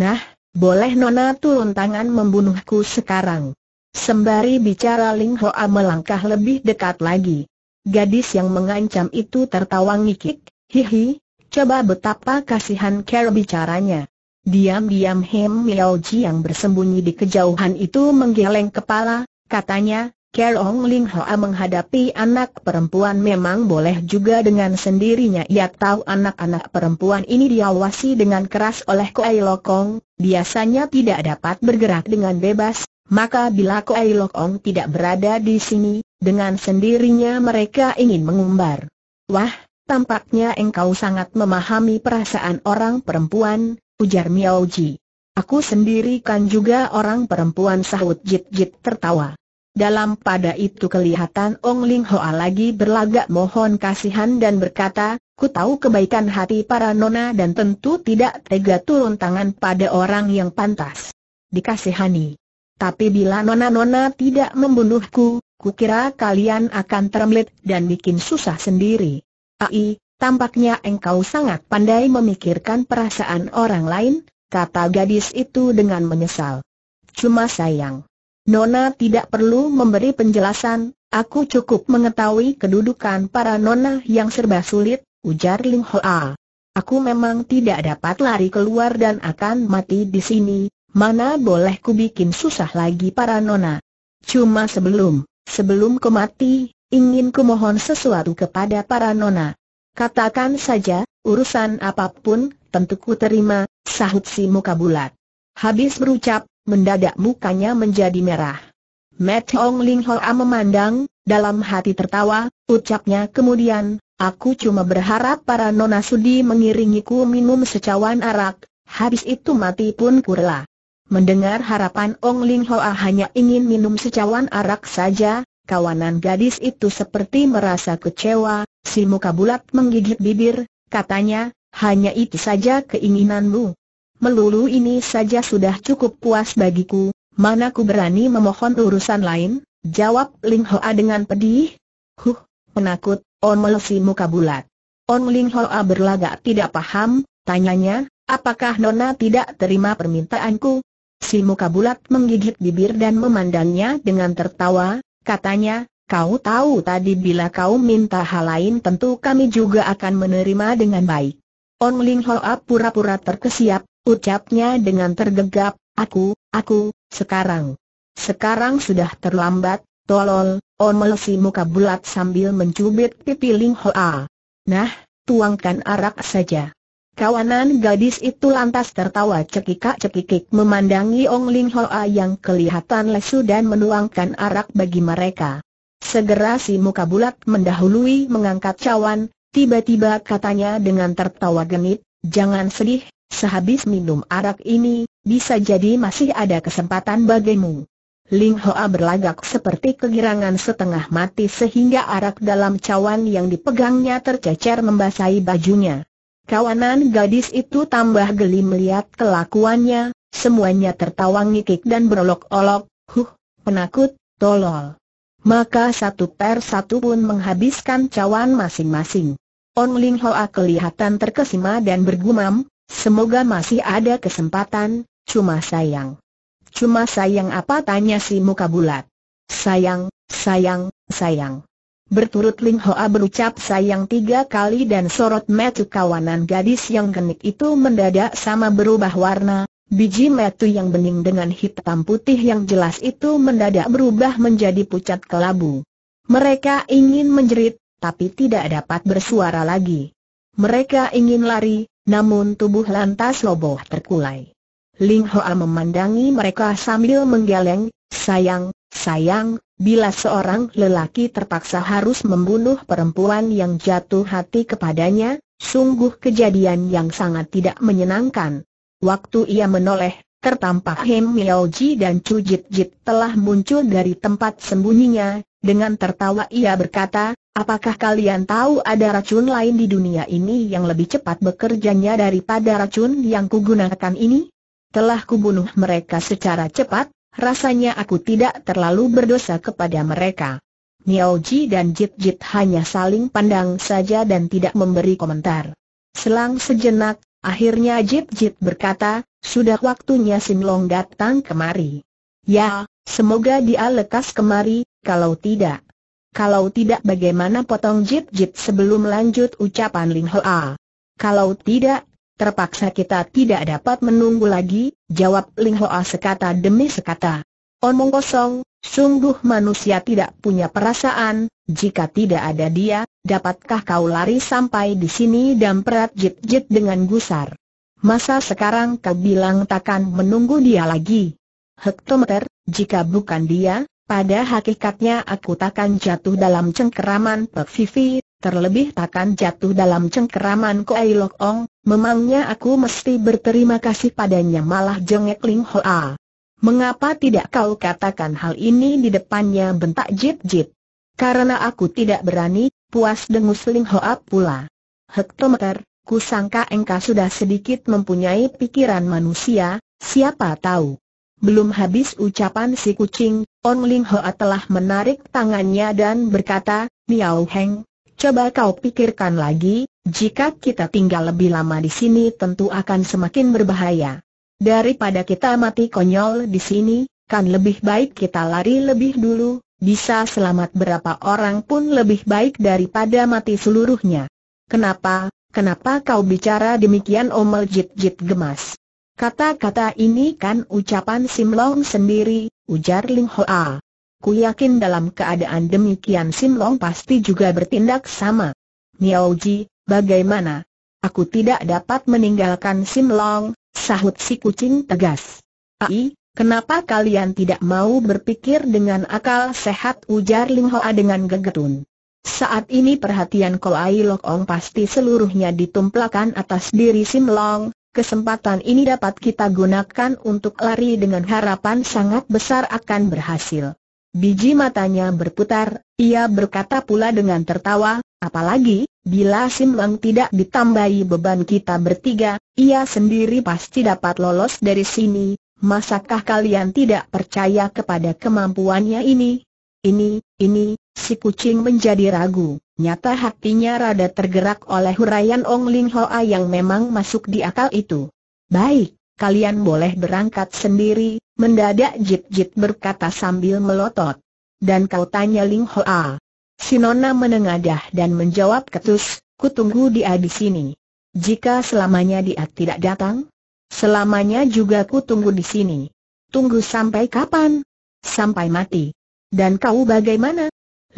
Nah, boleh nona turun tangan membunuhku sekarang. Sembari bicara Ling Hoa melangkah lebih dekat lagi. Gadis yang mengancam itu tertawa ngikik, hihi, Coba betapa kasihan Care bicaranya. Diam-diam Hem Miao Ji yang bersembunyi di kejauhan itu menggeleng kepala, katanya, Care Ong Ling Hoa menghadapi anak perempuan memang boleh juga dengan sendirinya ia tahu anak-anak perempuan ini diawasi dengan keras oleh Kuai Lokong, biasanya tidak dapat bergerak dengan bebas, maka bila Kuai Lokong tidak berada di sini, dengan sendirinya mereka ingin mengumbar. Wah, Tampaknya engkau sangat memahami perasaan orang perempuan, ujar Miao Ji. Aku sendiri kan juga orang perempuan sahut Jit Jit tertawa. Dalam pada itu kelihatan Ong Ling Hoa lagi berlagak mohon kasihan dan berkata, ku tahu kebaikan hati para nona dan tentu tidak tega turun tangan pada orang yang pantas. Dikasihani. Tapi bila nona-nona tidak membunuhku, kukira kalian akan termelit dan bikin susah sendiri. Ai, tampaknya engkau sangat pandai memikirkan perasaan orang lain, kata gadis itu dengan menyesal. Cuma sayang. Nona tidak perlu memberi penjelasan, aku cukup mengetahui kedudukan para nona yang serba sulit, ujar Ling Hoa. Aku memang tidak dapat lari keluar dan akan mati di sini, mana boleh ku bikin susah lagi para nona. Cuma sebelum, sebelum ku mati, ingin kumohon sesuatu kepada para nona. Katakan saja, urusan apapun, tentu ku terima, sahut si muka bulat. Habis berucap, mendadak mukanya menjadi merah. met Hong Ling Hoa memandang, dalam hati tertawa, ucapnya kemudian, aku cuma berharap para nona sudi mengiringiku minum secawan arak, habis itu mati pun kurela. Mendengar harapan Ong Ling Hoa hanya ingin minum secawan arak saja, Kawanan gadis itu seperti merasa kecewa, si muka bulat menggigit bibir, katanya, hanya itu saja keinginanmu. Melulu ini saja sudah cukup puas bagiku, mana ku berani memohon urusan lain, jawab Ling Hoa dengan pedih. Huh, penakut, omel si muka bulat. On Ling Hoa berlagak tidak paham, tanyanya, apakah Nona tidak terima permintaanku? Si muka bulat menggigit bibir dan memandangnya dengan tertawa, Katanya, kau tahu tadi bila kau minta hal lain tentu kami juga akan menerima dengan baik. On Ling Hoa pura-pura terkesiap, ucapnya dengan tergegap, aku, aku, sekarang. Sekarang sudah terlambat, tolol, On melesi muka bulat sambil mencubit pipi Ling Hoa. Nah, tuangkan arak saja. Kawanan gadis itu lantas tertawa cekikak-cekikik memandangi Ong Ling Hoa yang kelihatan lesu dan menuangkan arak bagi mereka. Segera si muka bulat mendahului mengangkat cawan, tiba-tiba katanya dengan tertawa genit, jangan sedih, sehabis minum arak ini, bisa jadi masih ada kesempatan bagimu. Ling Hoa berlagak seperti kegirangan setengah mati sehingga arak dalam cawan yang dipegangnya tercecer membasahi bajunya. Kawanan gadis itu tambah geli melihat kelakuannya, semuanya tertawa ngikik dan berolok-olok, huh, penakut, tolol. Maka satu per satu pun menghabiskan cawan masing-masing. On Ling Hoa kelihatan terkesima dan bergumam, semoga masih ada kesempatan, cuma sayang. Cuma sayang apa tanya si muka bulat. Sayang, sayang, sayang. Berturut Ling Hoa berucap sayang tiga kali dan sorot metu kawanan gadis yang genik itu mendadak sama berubah warna, biji metu yang bening dengan hitam putih yang jelas itu mendadak berubah menjadi pucat kelabu. Mereka ingin menjerit, tapi tidak dapat bersuara lagi. Mereka ingin lari, namun tubuh lantas loboh terkulai. Ling Hoa memandangi mereka sambil menggeleng, sayang, Sayang, bila seorang lelaki terpaksa harus membunuh perempuan yang jatuh hati kepadanya, sungguh kejadian yang sangat tidak menyenangkan. Waktu ia menoleh, tertampak Hem Miaoji dan Chu Jit Jit telah muncul dari tempat sembunyinya, dengan tertawa ia berkata, apakah kalian tahu ada racun lain di dunia ini yang lebih cepat bekerjanya daripada racun yang kugunakan ini? Telah kubunuh mereka secara cepat, rasanya aku tidak terlalu berdosa kepada mereka. Miao Ji dan Jit Jit hanya saling pandang saja dan tidak memberi komentar. Selang sejenak, akhirnya Jit Jit berkata, sudah waktunya Sin Long datang kemari. Ya, semoga dia lekas kemari, kalau tidak. Kalau tidak bagaimana potong Jit Jit sebelum lanjut ucapan Ling Hoa. Kalau tidak, Terpaksa kita tidak dapat menunggu lagi, jawab Ling Hoa sekata demi sekata. Omong kosong, sungguh manusia tidak punya perasaan, jika tidak ada dia, dapatkah kau lari sampai di sini dan perat jit-jit dengan gusar. Masa sekarang kau bilang takkan menunggu dia lagi? Hektometer, jika bukan dia, pada hakikatnya aku takkan jatuh dalam cengkeraman Pek Vivi, terlebih takkan jatuh dalam cengkeraman Koai Lok Ong, memangnya aku mesti berterima kasih padanya malah jengek Ling Hoa. Mengapa tidak kau katakan hal ini di depannya bentak Jip Jip? Karena aku tidak berani, puas dengus Ling Hoa pula. Hektometer, ku sangka engkau sudah sedikit mempunyai pikiran manusia, siapa tahu. Belum habis ucapan si kucing, On Ling Hoa telah menarik tangannya dan berkata, Miao Heng, Coba kau pikirkan lagi, jika kita tinggal lebih lama di sini tentu akan semakin berbahaya. Daripada kita mati konyol di sini, kan lebih baik kita lari lebih dulu, bisa selamat berapa orang pun lebih baik daripada mati seluruhnya. Kenapa, kenapa kau bicara demikian Omel jit-jit gemas? Kata-kata ini kan ucapan Simlong sendiri, ujar Ling Hoa. Ku yakin dalam keadaan demikian Sim Long pasti juga bertindak sama. Miao Ji, bagaimana? Aku tidak dapat meninggalkan Sim Long, sahut si kucing tegas. Ai, kenapa kalian tidak mau berpikir dengan akal sehat ujar Ling Hoa dengan gegetun. Saat ini perhatian Ai Lok Ong pasti seluruhnya ditumplakan atas diri Sim Long, kesempatan ini dapat kita gunakan untuk lari dengan harapan sangat besar akan berhasil. Biji matanya berputar, ia berkata pula dengan tertawa, apalagi, bila Sim Leng tidak ditambahi beban kita bertiga, ia sendiri pasti dapat lolos dari sini, masakah kalian tidak percaya kepada kemampuannya ini? Ini, ini, si kucing menjadi ragu, nyata hatinya rada tergerak oleh huraian Ong Ling Hoa yang memang masuk di akal itu. Baik, kalian boleh berangkat sendiri, mendadak Jit Jit berkata sambil melotot. Dan kau tanya Ling Hoa. Sinona menengadah dan menjawab ketus, kutunggu dia di sini. Jika selamanya dia tidak datang, selamanya juga kutunggu di sini. Tunggu sampai kapan? Sampai mati. Dan kau bagaimana?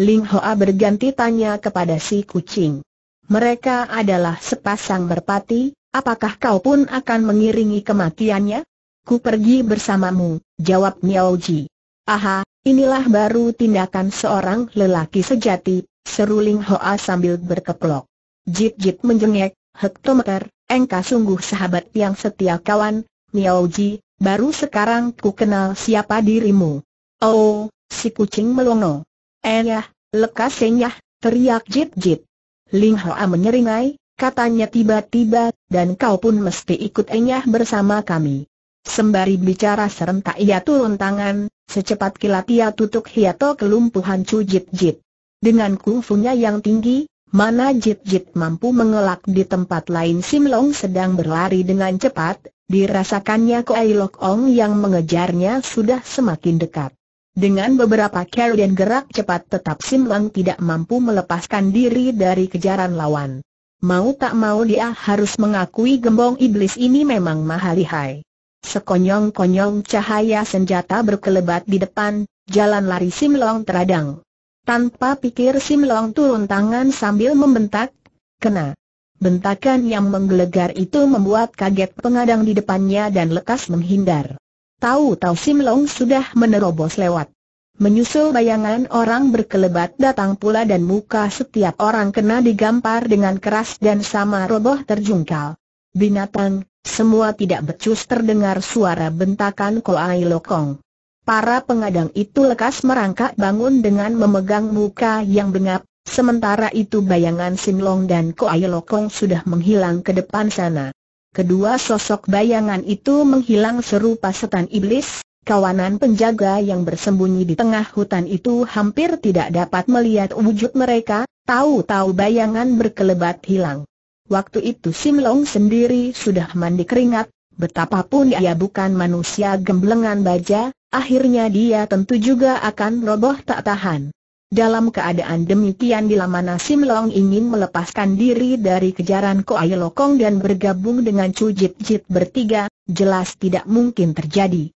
Ling Hoa berganti tanya kepada si kucing. Mereka adalah sepasang berpati? Apakah kau pun akan mengiringi kematiannya? Ku pergi bersamamu, jawab Miao Ji. Aha, inilah baru tindakan seorang lelaki sejati, seru Ling Hoa sambil berkeplok. Jip Jip menjengek, hektometer, engkau sungguh sahabat yang setia kawan, Miao Ji, baru sekarang ku kenal siapa dirimu. Oh, si kucing melongo. Enyah, eh lekas senyah, eh teriak Jip Jip. Ling Hoa menyeringai, katanya tiba-tiba, dan kau pun mesti ikut enyah bersama kami. Sembari bicara serentak ia turun tangan, secepat kilat ia tutup hiato kelumpuhan Cu Jit Jit. Dengan kungfunya yang tinggi, mana Jit Jit mampu mengelak di tempat lain Sim Long sedang berlari dengan cepat, dirasakannya Kuai Lok Ong yang mengejarnya sudah semakin dekat. Dengan beberapa kerudian gerak cepat tetap Sim Long tidak mampu melepaskan diri dari kejaran lawan. Mau tak mau dia harus mengakui gembong iblis ini memang mahalihai. Sekonyong-konyong cahaya senjata berkelebat di depan, jalan lari Simlong teradang. Tanpa pikir Simlong turun tangan sambil membentak, kena. Bentakan yang menggelegar itu membuat kaget pengadang di depannya dan lekas menghindar. Tahu-tahu Simlong sudah menerobos lewat. Menyusul bayangan orang berkelebat datang pula dan muka setiap orang kena digampar dengan keras dan sama roboh terjungkal. Binatang, semua tidak becus terdengar suara bentakan Koai Lokong. Para pengadang itu lekas merangkak bangun dengan memegang muka yang bengap, sementara itu bayangan Sinlong dan Koai Lokong sudah menghilang ke depan sana. Kedua sosok bayangan itu menghilang serupa setan iblis, kawanan penjaga yang bersembunyi di tengah hutan itu hampir tidak dapat melihat wujud mereka, tahu-tahu bayangan berkelebat hilang. Waktu itu Sim Long sendiri sudah mandi keringat, betapapun ia bukan manusia gemblengan baja, akhirnya dia tentu juga akan roboh tak tahan. Dalam keadaan demikian bila mana Sim Long ingin melepaskan diri dari kejaran Koai Lokong dan bergabung dengan Cu Jit bertiga, jelas tidak mungkin terjadi.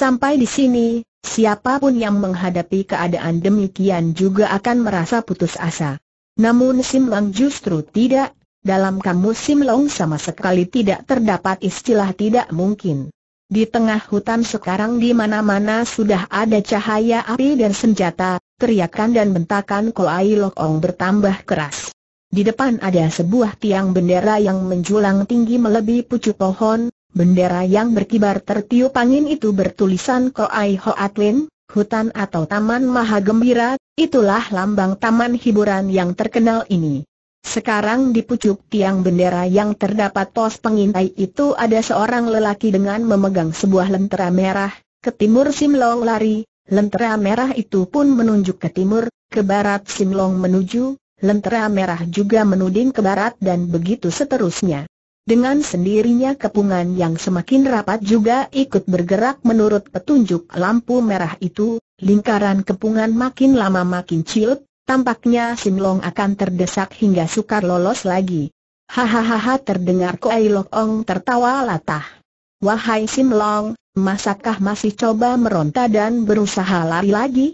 Sampai di sini, siapapun yang menghadapi keadaan demikian juga akan merasa putus asa. Namun Sim Lang justru tidak, dalam kamus Simlong sama sekali tidak terdapat istilah tidak mungkin. Di tengah hutan sekarang di mana-mana sudah ada cahaya api dan senjata, teriakan dan bentakan Kolai Lokong bertambah keras. Di depan ada sebuah tiang bendera yang menjulang tinggi melebihi pucuk pohon, bendera yang berkibar tertiup angin itu bertulisan Koai Hoatlin, hutan atau Taman Maha Gembira, itulah lambang taman hiburan yang terkenal ini. Sekarang di pucuk tiang bendera yang terdapat pos pengintai itu ada seorang lelaki dengan memegang sebuah lentera merah, ke timur Simlong lari, lentera merah itu pun menunjuk ke timur, ke barat Simlong menuju, lentera merah juga menuding ke barat dan begitu seterusnya. Dengan sendirinya kepungan yang semakin rapat juga ikut bergerak menurut petunjuk lampu merah itu, lingkaran kepungan makin lama makin ciut, tampaknya Simlong akan terdesak hingga sukar lolos lagi. Hahaha terdengar Koai Lok Ong tertawa latah. Wahai Simlong, masakah masih coba meronta dan berusaha lari lagi?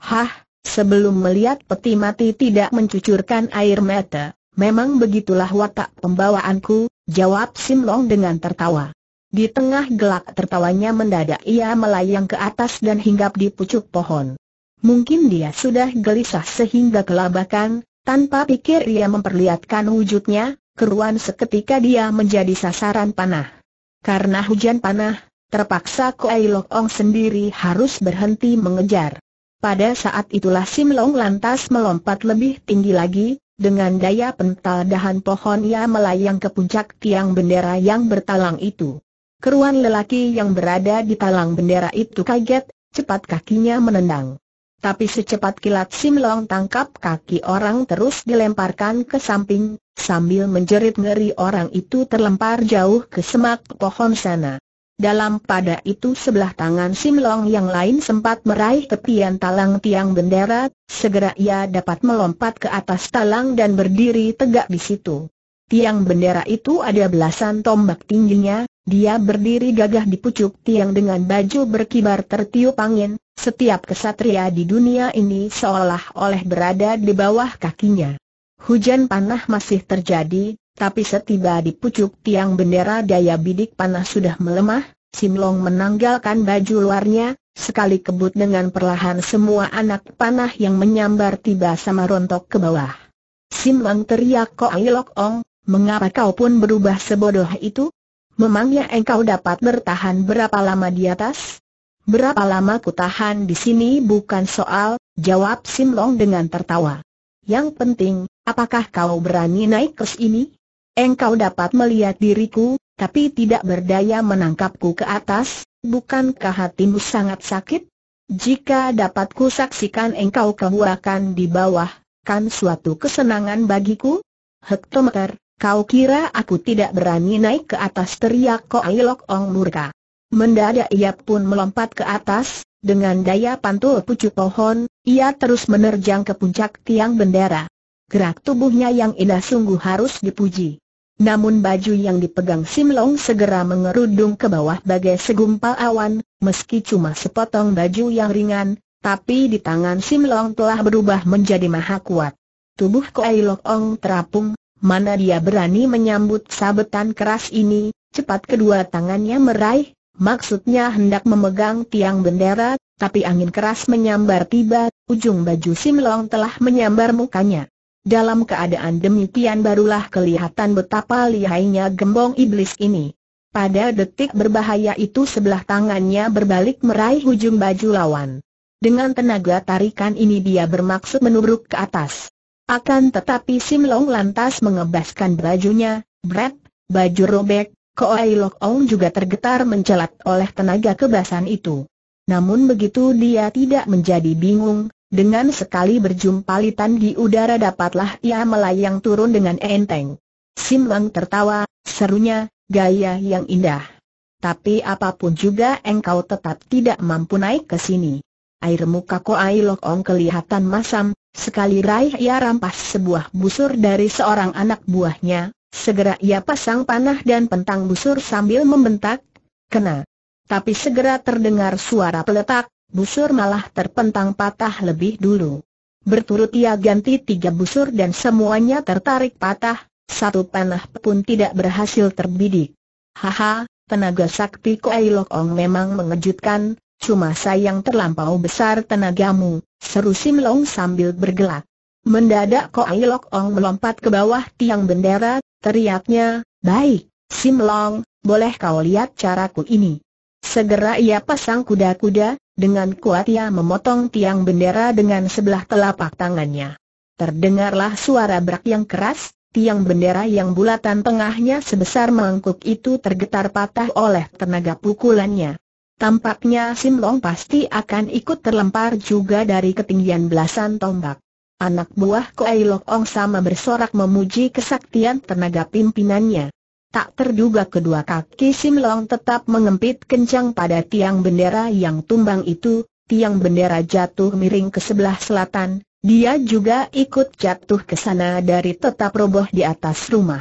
Hah, Sebelum melihat peti mati tidak mencucurkan air mata, memang begitulah watak pembawaanku, jawab Sim Long dengan tertawa. Di tengah gelak tertawanya mendadak ia melayang ke atas dan hinggap di pucuk pohon. Mungkin dia sudah gelisah sehingga kelabakan, tanpa pikir ia memperlihatkan wujudnya, keruan seketika dia menjadi sasaran panah. Karena hujan panah, terpaksa Kuei Lok Ong sendiri harus berhenti mengejar. Pada saat itulah Sim Long lantas melompat lebih tinggi lagi, dengan daya pental dahan pohon ia melayang ke puncak tiang bendera yang bertalang itu. Keruan lelaki yang berada di talang bendera itu kaget, cepat kakinya menendang. Tapi secepat kilat Sim Long tangkap kaki orang terus dilemparkan ke samping, sambil menjerit ngeri orang itu terlempar jauh ke semak pohon sana. Dalam pada itu sebelah tangan Sim Long yang lain sempat meraih tepian talang tiang bendera, segera ia dapat melompat ke atas talang dan berdiri tegak di situ. Tiang bendera itu ada belasan tombak tingginya, dia berdiri gagah di pucuk tiang dengan baju berkibar tertiup angin, setiap kesatria di dunia ini seolah-olah berada di bawah kakinya. Hujan panah masih terjadi, tapi setiba di pucuk tiang bendera daya bidik panah sudah melemah, Simlong menanggalkan baju luarnya, sekali kebut dengan perlahan semua anak panah yang menyambar tiba sama rontok ke bawah. Simlong teriak kok Lok Ong, mengapa kau pun berubah sebodoh itu? Memangnya engkau dapat bertahan berapa lama di atas? Berapa lama ku tahan di sini bukan soal, jawab Simlong dengan tertawa. Yang penting, apakah kau berani naik ke sini? Engkau dapat melihat diriku, tapi tidak berdaya menangkapku ke atas, bukankah hatimu sangat sakit? Jika dapat saksikan engkau kehuakan di bawah, kan suatu kesenangan bagiku? Hektometer, kau kira aku tidak berani naik ke atas teriak kok Lok Ong murka. Mendadak ia pun melompat ke atas, dengan daya pantul pucuk pohon, ia terus menerjang ke puncak tiang bendera. Gerak tubuhnya yang indah sungguh harus dipuji. Namun baju yang dipegang Simlong segera mengerudung ke bawah bagai segumpal awan, meski cuma sepotong baju yang ringan, tapi di tangan Simlong telah berubah menjadi maha kuat. Tubuh Kuai Lok Ong terapung, mana dia berani menyambut sabetan keras ini, cepat kedua tangannya meraih, maksudnya hendak memegang tiang bendera, tapi angin keras menyambar tiba, ujung baju Simlong telah menyambar mukanya. Dalam keadaan demikian barulah kelihatan betapa lihainya gembong iblis ini. Pada detik berbahaya itu sebelah tangannya berbalik meraih ujung baju lawan. Dengan tenaga tarikan ini dia bermaksud menubruk ke atas. Akan tetapi Sim Long lantas mengebaskan bajunya, Brad, baju robek, Koai Lok Ong juga tergetar mencelat oleh tenaga kebasan itu. Namun begitu dia tidak menjadi bingung, dengan sekali berjumpa litan di udara dapatlah ia melayang turun dengan enteng. Sim Lang tertawa, serunya, gaya yang indah. Tapi apapun juga engkau tetap tidak mampu naik ke sini. Air muka Koai Lok Ong kelihatan masam, sekali raih ia rampas sebuah busur dari seorang anak buahnya, segera ia pasang panah dan pentang busur sambil membentak, kena. Tapi segera terdengar suara peletak, busur malah terpentang patah lebih dulu. Berturut ia ganti tiga busur dan semuanya tertarik patah, satu panah pun tidak berhasil terbidik. Haha, tenaga sakti Koei Lok Ong memang mengejutkan, cuma sayang terlampau besar tenagamu, seru Sim Long sambil bergelak. Mendadak Koei Lok Ong melompat ke bawah tiang bendera, teriaknya, baik, Sim Long, boleh kau lihat caraku ini. Segera ia pasang kuda-kuda, dengan kuat ia memotong tiang bendera dengan sebelah telapak tangannya. Terdengarlah suara berak yang keras, tiang bendera yang bulatan tengahnya sebesar mangkuk itu tergetar patah oleh tenaga pukulannya. Tampaknya Sim Long pasti akan ikut terlempar juga dari ketinggian belasan tombak. Anak buah Koei Lok Ong sama bersorak memuji kesaktian tenaga pimpinannya. Tak terduga kedua kaki Sim Long tetap mengempit kencang pada tiang bendera yang tumbang itu, tiang bendera jatuh miring ke sebelah selatan, dia juga ikut jatuh ke sana dari tetap roboh di atas rumah.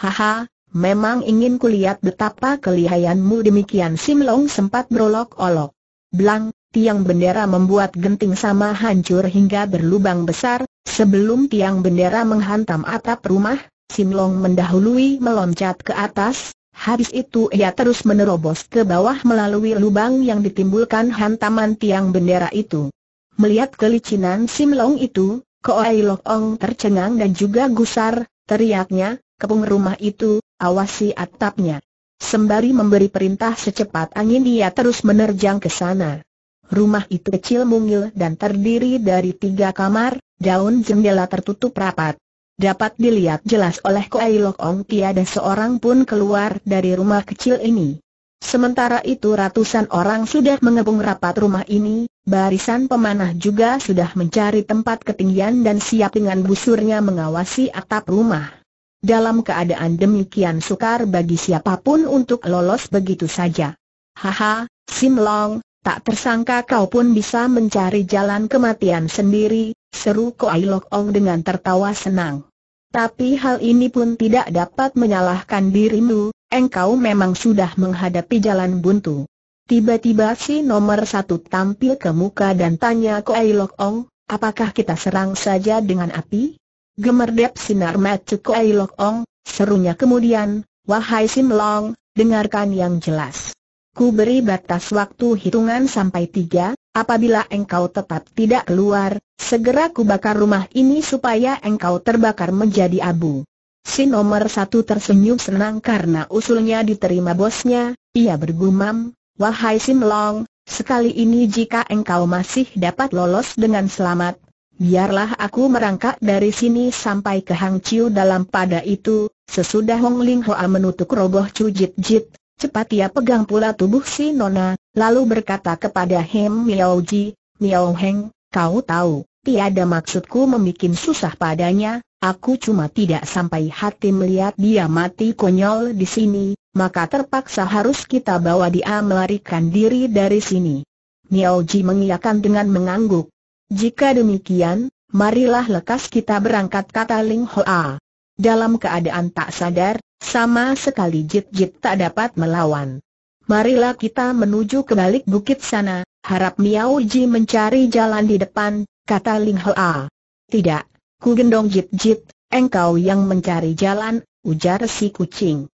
Haha, memang ingin kulihat betapa kelihayanmu demikian Sim Long sempat berolok-olok. Blang, tiang bendera membuat genting sama hancur hingga berlubang besar, sebelum tiang bendera menghantam atap rumah, Simlong mendahului meloncat ke atas, habis itu ia terus menerobos ke bawah melalui lubang yang ditimbulkan hantaman tiang bendera itu. Melihat kelicinan Simlong itu, Koai Lok Ong tercengang dan juga gusar, teriaknya, kepung rumah itu, awasi atapnya. Sembari memberi perintah secepat angin ia terus menerjang ke sana. Rumah itu kecil mungil dan terdiri dari tiga kamar, daun jendela tertutup rapat. Dapat dilihat jelas oleh Koei Lok Ong tiada seorang pun keluar dari rumah kecil ini. Sementara itu ratusan orang sudah mengepung rapat rumah ini, barisan pemanah juga sudah mencari tempat ketinggian dan siap dengan busurnya mengawasi atap rumah. Dalam keadaan demikian sukar bagi siapapun untuk lolos begitu saja. Haha, Sim Long, tak tersangka kau pun bisa mencari jalan kematian sendiri, seru Koai Lok Ong dengan tertawa senang. Tapi hal ini pun tidak dapat menyalahkan dirimu, engkau memang sudah menghadapi jalan buntu. Tiba-tiba si nomor satu tampil ke muka dan tanya Koai Lok Ong, apakah kita serang saja dengan api? Gemerdep sinar mata Koai Lok Ong, serunya kemudian, wahai Sim Long, dengarkan yang jelas. Ku beri batas waktu hitungan sampai tiga, apabila engkau tetap tidak keluar, segera ku bakar rumah ini supaya engkau terbakar menjadi abu. Si nomor satu tersenyum senang karena usulnya diterima bosnya, ia bergumam, Wahai Sim Long, sekali ini jika engkau masih dapat lolos dengan selamat, biarlah aku merangkak dari sini sampai ke Hang Chiu dalam pada itu, sesudah Hong Ling Hoa menutup roboh cujit-jit, Cepat ia pegang pula tubuh si Nona, lalu berkata kepada Hem Ji, Miao Heng, kau tahu, tiada maksudku membuat susah padanya, aku cuma tidak sampai hati melihat dia mati konyol di sini, maka terpaksa harus kita bawa dia melarikan diri dari sini. Ji mengiyakan dengan mengangguk. Jika demikian, marilah lekas kita berangkat kata Ling Hoa. Dalam keadaan tak sadar, sama sekali Jit-Jit tak dapat melawan. Marilah kita menuju ke balik bukit sana, harap Miao Ji mencari jalan di depan, kata Ling Hoa. Tidak, ku gendong Jit-Jit, engkau yang mencari jalan, ujar si kucing.